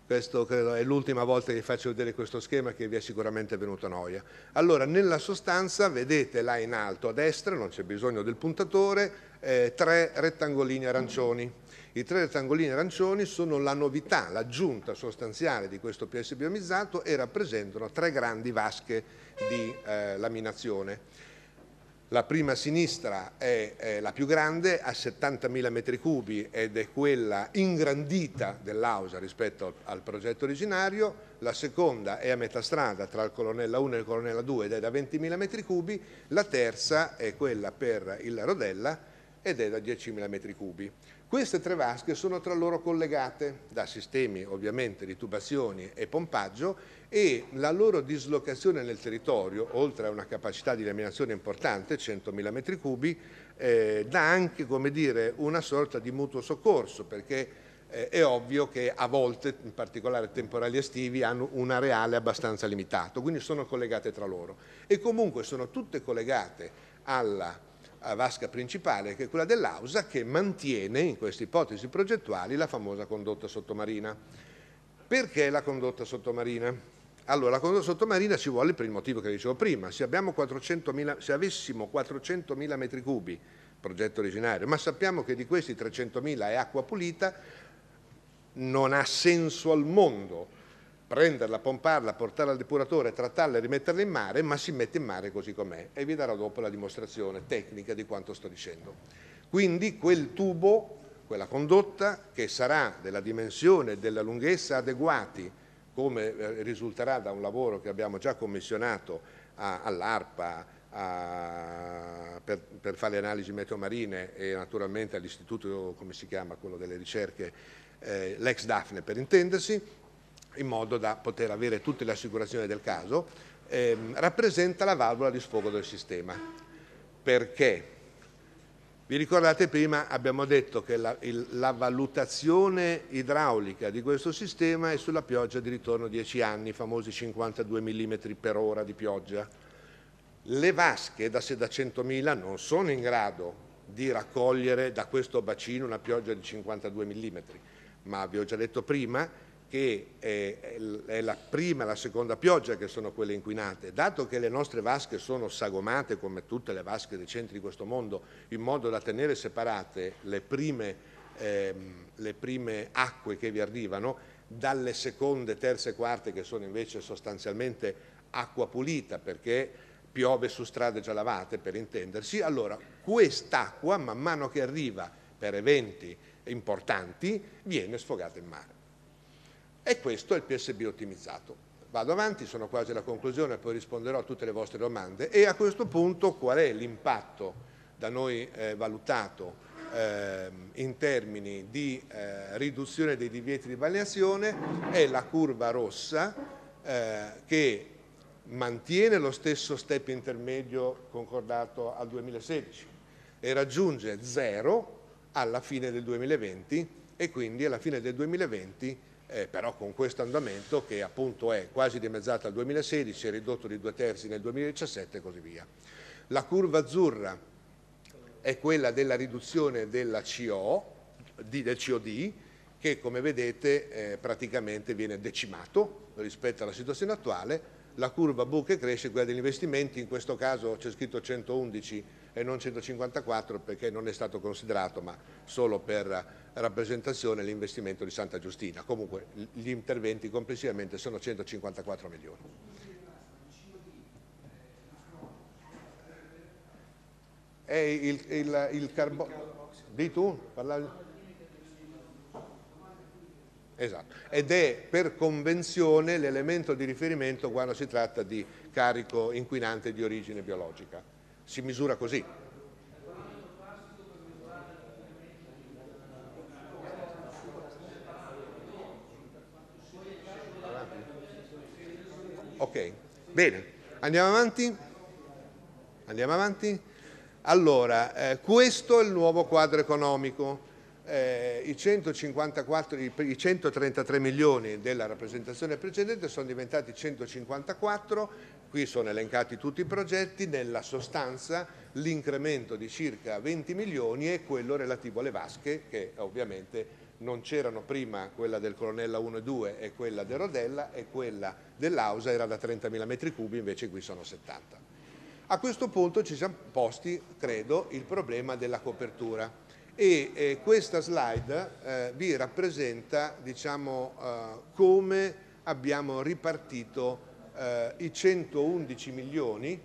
Questo credo è l'ultima volta che vi faccio vedere questo schema che vi è sicuramente venuta noia. Allora, nella sostanza vedete là in alto a destra, non c'è bisogno del puntatore, eh, tre rettangolini arancioni. I tre rettangolini arancioni sono la novità, l'aggiunta sostanziale di questo PS biomizzato e rappresentano tre grandi vasche di eh, laminazione. La prima sinistra è, è la più grande, ha 70.000 metri cubi ed è quella ingrandita dell'Ausa rispetto al, al, progetto originario. La seconda è a metà strada tra il colonnella 1 e il colonnella 2 ed è da 20.000 metri cubi. La terza è quella per il Rodella ed è da 10.000 metri cubi. Queste tre vasche sono tra loro collegate da sistemi ovviamente di tubazioni e pompaggio e la loro dislocazione nel territorio, oltre a una capacità di laminazione importante, 100.000 metri cubi, eh, dà anche dire, una sorta di mutuo soccorso, perché eh, è ovvio che a volte, in particolare temporali estivi, hanno un areale abbastanza limitato, quindi sono collegate tra loro. E comunque sono tutte collegate alla vasca principale, che è quella dell'Ausa, che mantiene, in queste ipotesi progettuali, la famosa condotta sottomarina. Perché la condotta sottomarina? Allora, la condotta sottomarina ci vuole per il motivo che dicevo prima. Se, 400 se avessimo 400.000 metri cubi, progetto originario, ma sappiamo che di questi 300.000 è acqua pulita, non ha senso al mondo prenderla, pomparla, portarla al depuratore, trattarla e rimetterla in mare, ma si mette in mare così com'è e vi darò dopo la dimostrazione tecnica di quanto sto dicendo. Quindi quel tubo, quella condotta che sarà della dimensione e della lunghezza adeguati come eh, risulterà da un lavoro che abbiamo già commissionato all'ARPA, per, per, fare le analisi meteomarine e naturalmente all'istituto, come si chiama, quello delle ricerche, eh, l'ex Daphne per intendersi, in modo da poter avere tutte le assicurazioni del caso, ehm, rappresenta la valvola di sfogo del sistema. Perché? Vi ricordate prima abbiamo detto che la, il, la, valutazione idraulica di questo sistema è sulla pioggia di ritorno 10 anni, i famosi 52 mm per ora di pioggia. Le vasche da 700.000 non sono in grado di raccogliere da questo bacino una pioggia di 52 mm, ma vi ho già detto prima che è la prima e la seconda pioggia che sono quelle inquinate, dato che le nostre vasche sono sagomate come tutte le vasche dei centri di questo mondo, in modo da tenere separate le prime, ehm, le prime acque che vi arrivano dalle seconde, terze e quarte che sono invece sostanzialmente acqua pulita perché piove su strade già lavate per intendersi, allora quest'acqua man mano che arriva per eventi importanti viene sfogata in mare. E questo è il PSB ottimizzato. Vado avanti, sono quasi alla conclusione, poi risponderò a tutte le vostre domande. E a questo punto qual è l'impatto da noi eh, valutato eh, in termini di eh, riduzione dei divieti di balneazione è la curva rossa eh, che mantiene lo stesso step intermedio concordato al 2016 e raggiunge zero alla fine del 2020 e quindi alla fine del 2020 eh, però con questo andamento che appunto è quasi dimezzata al 2016, è ridotto di due terzi nel 2017 e così via. La curva azzurra è quella della riduzione della CO, del COD, che come vedete eh, praticamente viene decimato rispetto alla situazione attuale, la curva bu che cresce quella degli investimenti, in questo caso c'è scritto 111 e non 154 perché non è stato considerato, ma solo per rappresentazione, l'investimento di Santa Giustina. Comunque gli interventi complessivamente sono 154 milioni. E il, il, il carbone... Di tu? Parlavi? Esatto. Ed è per convenzione l'elemento di riferimento quando si tratta di carico inquinante di origine biologica si misura così. Ok, bene, andiamo avanti. Andiamo avanti. Allora, eh, questo è il nuovo quadro economico eh, i, 154, i, i, 133 milioni della rappresentazione precedente sono diventati 154, qui sono elencati tutti i progetti, nella sostanza l'incremento di circa 20 milioni è quello relativo alle vasche che ovviamente non c'erano prima quella del Colonnella 1 e 2 e quella del Rodella e quella dell'Ausa era da 30.000 metri cubi invece qui sono 70. A questo punto ci siamo posti, credo, il problema della copertura e eh, questa slide eh, vi rappresenta diciamo, eh, come abbiamo ripartito eh, i 111 milioni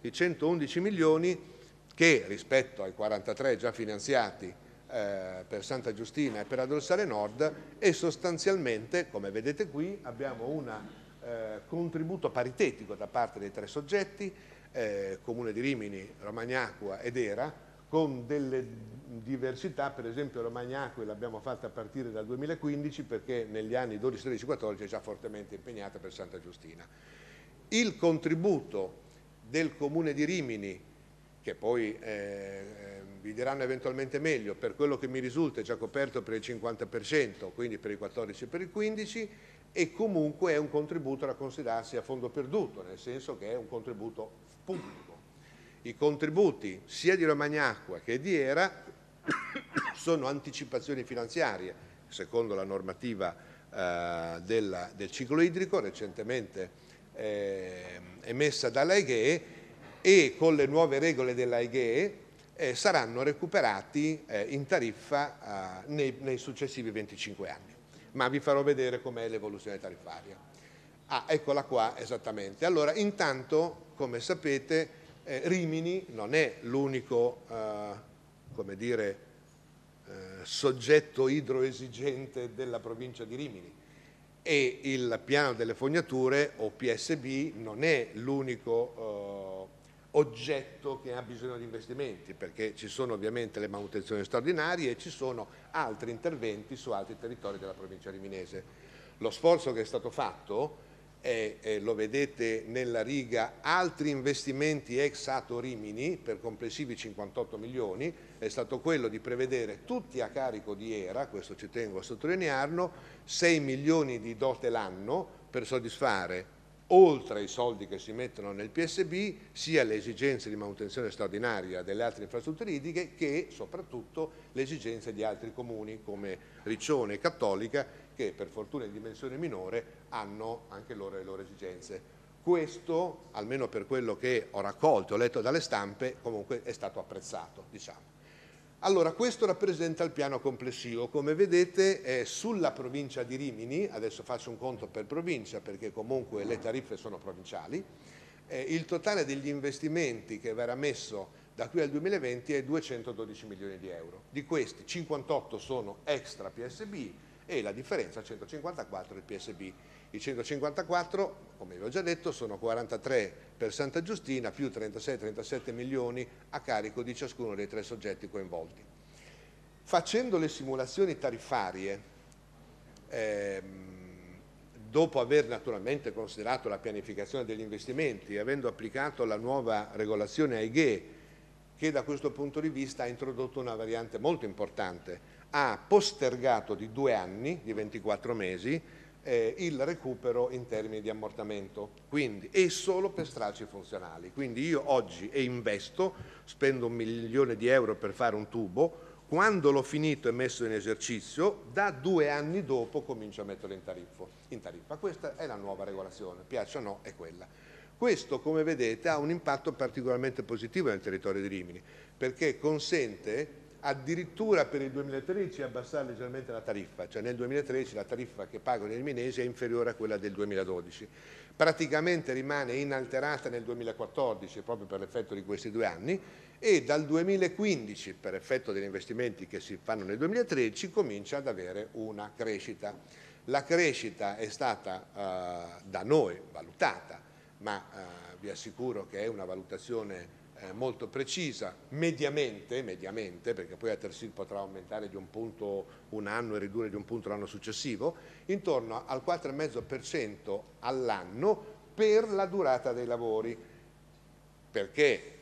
i 111 milioni che rispetto ai 43 già finanziati eh, per Santa Giustina e per Adrossale Nord e sostanzialmente come vedete qui abbiamo un eh, contributo paritetico da parte dei tre soggetti Comune di Rimini, Romagnacqua ed Era con delle diversità, per esempio Romagnacque l'abbiamo fatta a partire dal 2015 perché negli anni 12, 13, 14 è già fortemente impegnata per Santa Giustina. Il contributo del Comune di Rimini, che poi eh, eh vi diranno eventualmente meglio, per quello che mi risulta è già coperto per il 50%, quindi per il 14 e per il 15, e comunque è un contributo da considerarsi a fondo perduto, nel senso che è un contributo pubblico i contributi sia di Romagnacqua che di ERA sono anticipazioni finanziarie, secondo la normativa eh, della, del ciclo idrico recentemente eh, emessa dall'AIGE e con le nuove regole dell'AIGE eh, saranno recuperati eh, in tariffa eh, nei, nei successivi 25 anni. Ma vi farò vedere com'è l'evoluzione tariffaria. Ah, eccola qua esattamente. Allora, intanto, come sapete, eh, Rimini non è l'unico eh, eh, soggetto idroesigente della provincia di Rimini e il piano delle fognature o PSB non è l'unico eh, oggetto che ha bisogno di investimenti perché ci sono ovviamente le manutenzioni straordinarie e ci sono altri interventi su altri territori della provincia riminese. Lo sforzo che è stato fatto e, eh, lo vedete nella riga altri investimenti ex Ato Rimini per complessivi 58 milioni è stato quello di prevedere tutti a carico di ERA, questo ci tengo a sottolinearlo, 6 milioni di dote l'anno per soddisfare oltre ai soldi che si mettono nel PSB, sia le esigenze di manutenzione straordinaria delle altre infrastrutture idriche che soprattutto le esigenze di altri comuni come Riccione e Cattolica che per fortuna in dimensione minore hanno anche loro le loro esigenze. Questo, almeno per quello che ho raccolto, ho letto dalle stampe, comunque è stato apprezzato. Diciamo. Allora, questo rappresenta il piano complessivo. Come vedete, eh, sulla provincia di Rimini, adesso faccio un conto per provincia perché comunque le tariffe sono provinciali, eh, il totale degli investimenti che verrà messo da qui al 2020 è 212 milioni di euro. Di questi 58 sono extra PSB, e la differenza 154 il PSB. I 154, come vi ho già detto, sono 43 per Santa Giustina più 36-37 milioni a carico di ciascuno dei tre soggetti coinvolti. Facendo le simulazioni tariffarie, ehm, dopo aver naturalmente considerato la pianificazione degli investimenti, avendo applicato la nuova regolazione AIGE, che da questo punto di vista ha introdotto una variante molto importante, ha postergato di due anni, di 24 mesi, eh, il recupero in termini di ammortamento quindi, e solo per stralci funzionali. Quindi io oggi e investo, spendo un milione di euro per fare un tubo, quando l'ho finito e messo in esercizio, da due anni dopo comincio a metterlo in, tariffo, in tariffa. Questa è la nuova regolazione, piaccia o no è quella. Questo, come vedete, ha un impatto particolarmente positivo nel territorio di Rimini, perché consente addirittura per il 2013 abbassare leggermente la tariffa, cioè nel 2013 la tariffa che pagano i minesi è inferiore a quella del 2012. Praticamente rimane inalterata nel 2014 proprio per l'effetto di questi due anni e dal 2015 per effetto degli investimenti che si fanno nel 2013 comincia ad avere una crescita. La crescita è stata eh, da noi valutata, ma eh, vi assicuro che è una valutazione eh, molto precisa, mediamente, mediamente, perché poi la Tersil potrà aumentare di un punto un anno e ridurre di un punto l'anno successivo, intorno al 4,5% all'anno per la durata dei lavori, perché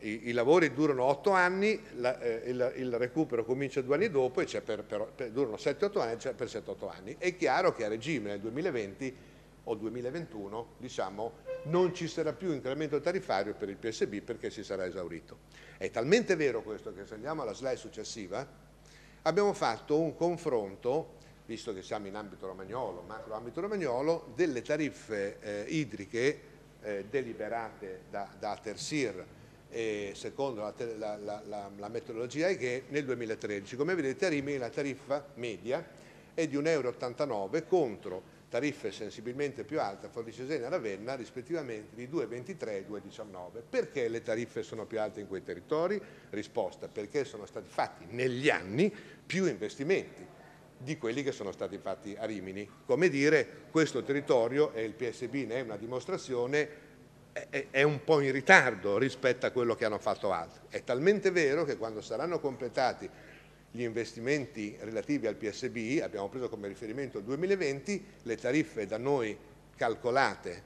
i, i lavori durano 8 anni, la, eh, il, il, recupero comincia due anni dopo e per, per, per, durano 7-8 anni e c'è per 7-8 anni. È chiaro che a regime nel 2020 o 2021 diciamo, non ci sarà più incremento tariffario per il PSB perché si sarà esaurito. È talmente vero questo che se andiamo alla slide successiva abbiamo fatto un confronto, visto che siamo in ambito romagnolo, macro ambito romagnolo, delle tariffe eh, idriche eh, deliberate da, da Tersir secondo la, la, la, la metodologia che nel 2013. Come vedete a Rimini la tariffa media è di 1,89 euro contro tariffe sensibilmente più alte a forlì e Ravenna, rispettivamente di 2,23 e 2,19. Perché le tariffe sono più alte in quei territori? Risposta, perché sono stati fatti negli anni più investimenti di quelli che sono stati fatti a Rimini. Come dire, questo territorio, e il PSB ne è una dimostrazione, è un po' in ritardo rispetto a quello che hanno fatto altri. È talmente vero che quando saranno completati gli investimenti relativi al PSB, abbiamo preso come riferimento il 2020, le tariffe da noi calcolate,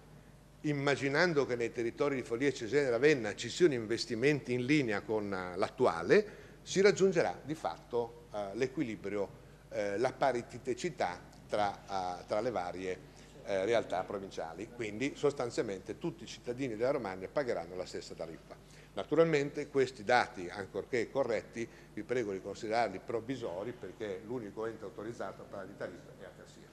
immaginando che nei territori di Foglia, Cesena e Ravenna ci siano investimenti in linea con eh, l'attuale, si raggiungerà di fatto eh, l'equilibrio, eh, la pariticità tra, eh, tra le varie eh, realtà provinciali. Quindi sostanzialmente tutti i cittadini della Romagna pagheranno la stessa tariffa. Naturalmente questi dati, ancorché corretti, vi prego di considerarli provvisori perché l'unico ente autorizzato a parlare di tariffe è Acasia.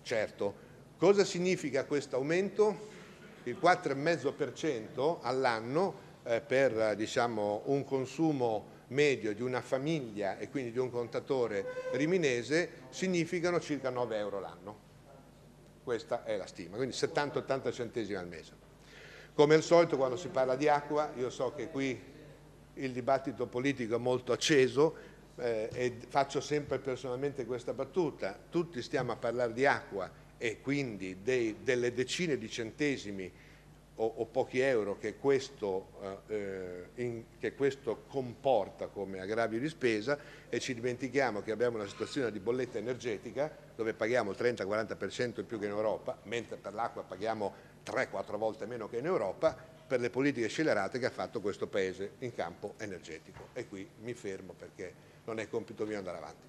Certo, cosa significa questo aumento? Il 4,5% all'anno eh, per diciamo, un consumo medio di una famiglia e quindi di un contatore riminese significano circa 9 euro l'anno. Questa è la stima, quindi 70-80 centesimi al mese. Come al solito quando si parla di acqua, io so che qui il dibattito politico è molto acceso eh, e faccio sempre personalmente questa battuta, tutti stiamo a parlare di acqua e quindi dei, delle decine di centesimi o, o pochi euro che questo, eh, eh, in, che questo comporta come aggravio di spesa e ci dimentichiamo che abbiamo una situazione di bolletta energetica dove paghiamo il 30-40% in più che in Europa, mentre per l'acqua paghiamo 3-4 volte meno che in Europa, per le politiche scellerate che ha fatto questo Paese in campo energetico. E qui mi fermo perché non è compito mio andare avanti.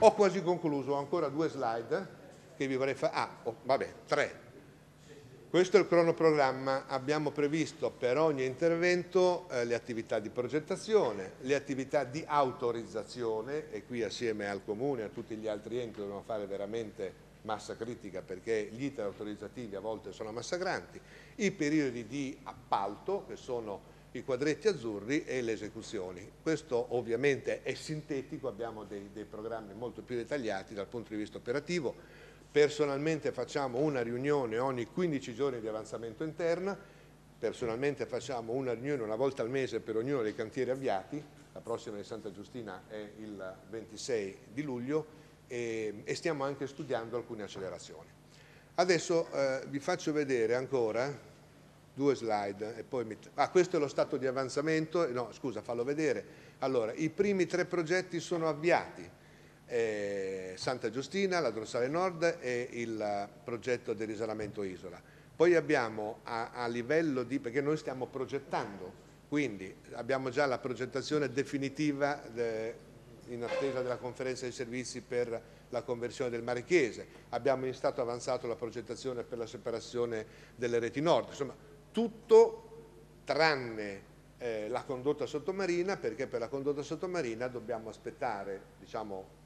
Ho quasi concluso, ho ancora due slide che vi vorrei fare. Ah, oh, vabbè, tre. Questo è il cronoprogramma, abbiamo previsto per ogni intervento eh, le attività di progettazione, le attività di autorizzazione e qui assieme al Comune e a tutti gli altri enti dobbiamo fare veramente massa critica perché gli iter autorizzativi a volte sono massacranti, i periodi di appalto che sono i quadretti azzurri e le esecuzioni. Questo ovviamente è sintetico, abbiamo dei, dei programmi molto più dettagliati dal punto di vista operativo, Personalmente facciamo una riunione ogni 15 giorni di avanzamento interna, personalmente facciamo una riunione una volta al mese per ognuno dei cantieri avviati, la prossima di Santa Giustina è il 26 di luglio e, e stiamo anche studiando alcune accelerazioni. Adesso eh, vi faccio vedere ancora due slide e poi mi... Ah, questo è lo stato di avanzamento, no scusa, fallo vedere. Allora, i primi tre progetti sono avviati, eh, Santa Giustina, la dorsale nord e il progetto del risanamento isola. Poi abbiamo a, a livello di, perché noi stiamo progettando, quindi abbiamo già la progettazione definitiva de, in attesa della conferenza dei servizi per la conversione del mare Chiese, abbiamo in stato avanzato la progettazione per la separazione delle reti nord, insomma tutto tranne eh, la condotta sottomarina perché per la condotta sottomarina dobbiamo aspettare diciamo,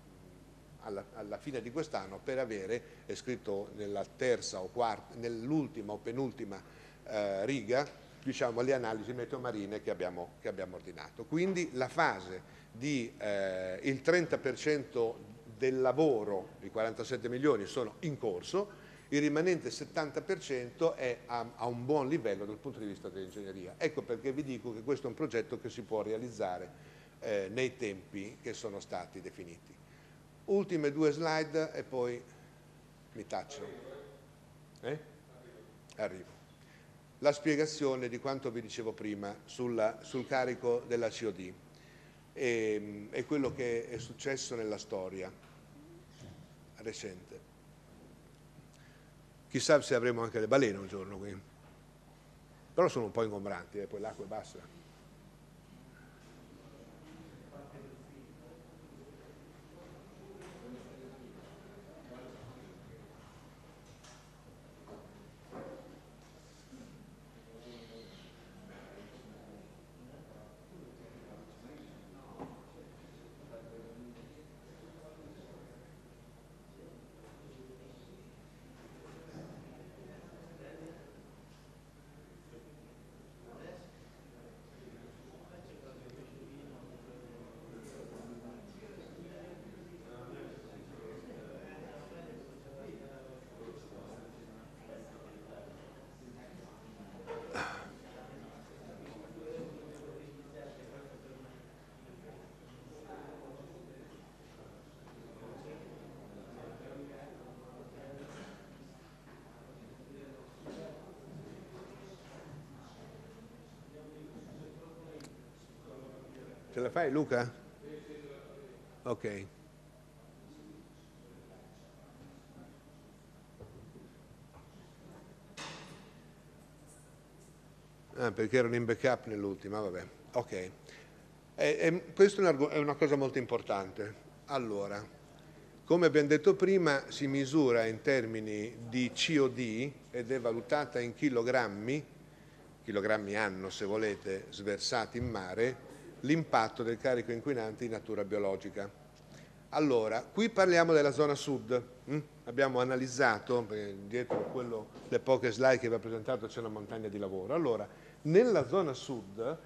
alla, alla fine di quest'anno per avere, è scritto nella terza o quarta, nell'ultima o penultima eh, riga, diciamo, le analisi meteomarine che abbiamo, che abbiamo ordinato. Quindi la fase di eh, il 30% del lavoro, i 47 milioni, sono in corso, il rimanente 70% è a, a, un buon livello dal punto di vista dell'ingegneria. Ecco perché vi dico che questo è un progetto che si può realizzare eh, nei tempi che sono stati definiti. Ultime due slide e poi mi taccio. Eh? Arrivo. La spiegazione di quanto vi dicevo prima sulla, sul carico della COD e, ehm, e quello che è successo nella storia recente. Chissà se avremo anche le balene un giorno qui. Però sono un po' ingombranti, eh? poi l'acqua è bassa. Ce la fai Luca? Ok. Ah, perché erano in backup nell'ultima, vabbè. Ok. E, e questa è una cosa molto importante. Allora, come abbiamo detto prima, si misura in termini di COD ed è valutata in chilogrammi, chilogrammi anno se volete, sversati in mare, l'impatto del carico inquinante in natura biologica. Allora, qui parliamo della zona sud, mm? abbiamo analizzato, dietro quello, le poche slide che vi ho presentato c'è una montagna di lavoro, allora nella zona sud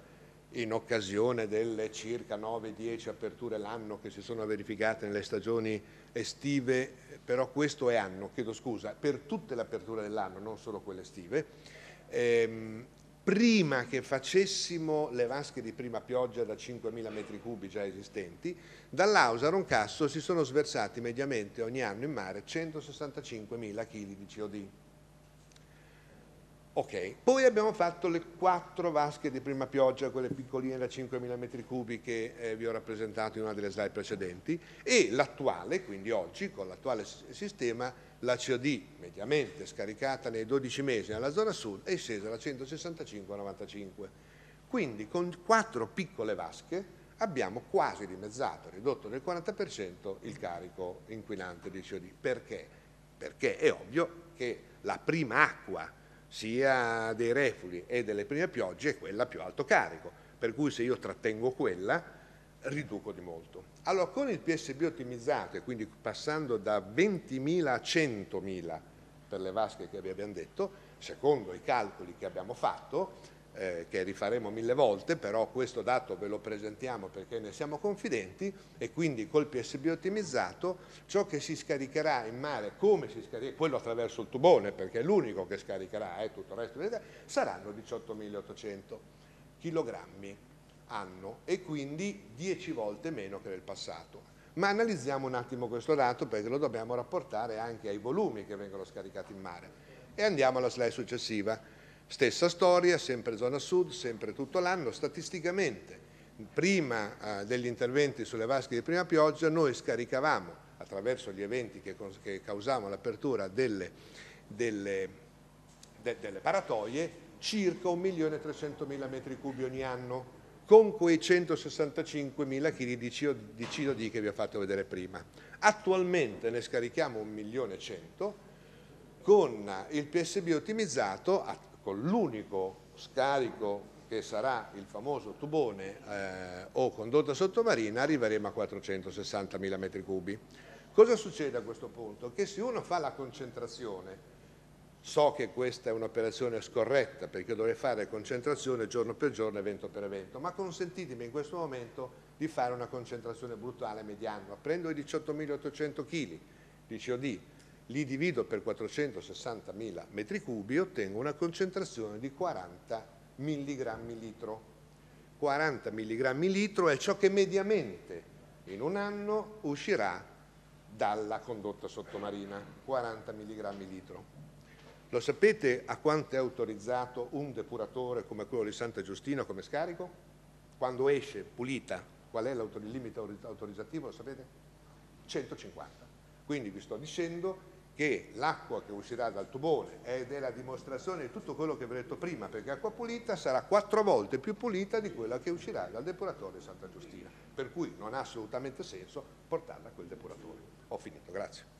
in occasione delle circa 9-10 aperture l'anno che si sono verificate nelle stagioni estive, però questo è anno, chiedo scusa, per tutte le aperture dell'anno, non solo quelle estive, ehm, prima che facessimo le vasche di prima pioggia da 5.000 metri cubi già esistenti, dall'Ausa a Roncasso si sono sversati mediamente ogni anno in mare 165.000 kg di CO2. Ok, poi abbiamo fatto le quattro vasche di prima pioggia, quelle piccoline da 5.000 metri cubi che eh, vi ho rappresentato in una delle slide precedenti e l'attuale, quindi oggi con l'attuale sistema, la COD mediamente scaricata nei 12 mesi nella zona sud è scesa da 165 a 95. Quindi con quattro piccole vasche abbiamo quasi dimezzato, ridotto del 40% il carico inquinante di COD. Perché? Perché è ovvio che la prima acqua sia dei refuli e delle prime piogge è quella più alto carico, per cui se io trattengo quella riduco di molto. Allora con il PSB ottimizzato e quindi passando da 20.000 a 100.000 per le vasche che vi abbiamo detto, secondo i calcoli che abbiamo fatto, eh, che rifaremo mille volte, però questo dato ve lo presentiamo perché ne siamo confidenti e quindi col PSB ottimizzato ciò che si scaricherà in mare, come si scaricherà, quello attraverso il tubone perché è l'unico che scaricherà, eh, tutto il resto saranno 18.800 kg anno e quindi 10 volte meno che nel passato. Ma analizziamo un attimo questo dato perché lo dobbiamo rapportare anche ai volumi che vengono scaricati in mare. E andiamo alla slide successiva. Stessa storia, sempre zona sud, sempre tutto l'anno, statisticamente prima eh, degli interventi sulle vasche di prima pioggia noi scaricavamo attraverso gli eventi che, causavano l'apertura delle, delle, de, delle, paratoie circa 1.300.000 metri cubi ogni anno con quei 165.000 kg di, CO, di COD che vi ho fatto vedere prima. Attualmente ne scarichiamo 1.100.000 con il PSB ottimizzato con l'unico scarico che sarà il famoso tubone eh, o condotta sottomarina, arriveremo a 460.000 metri cubi. Cosa succede a questo punto? Che se uno fa la concentrazione, so che questa è un'operazione scorretta perché dovrei fare concentrazione giorno per giorno, evento per evento, ma consentitemi in questo momento di fare una concentrazione brutale mediana. Prendo i 18.800 kg di COD, li divido per 460.000 metri cubi e ottengo una concentrazione di 40 milligrammi litro. 40 milligrammi litro è ciò che mediamente in un anno uscirà dalla condotta sottomarina, 40 milligrammi litro. Lo sapete a quanto è autorizzato un depuratore come quello di Santa Giustina come scarico? Quando esce pulita, qual è il limite autorizzativo? Lo sapete? 150. Quindi vi sto dicendo che l'acqua che uscirà dal tubone è della dimostrazione di tutto quello che vi ho detto prima, perché acqua pulita sarà quattro volte più pulita di quella che uscirà dal depuratore Santa Giustina, per cui non ha assolutamente senso portarla a quel depuratore. Ho finito, grazie.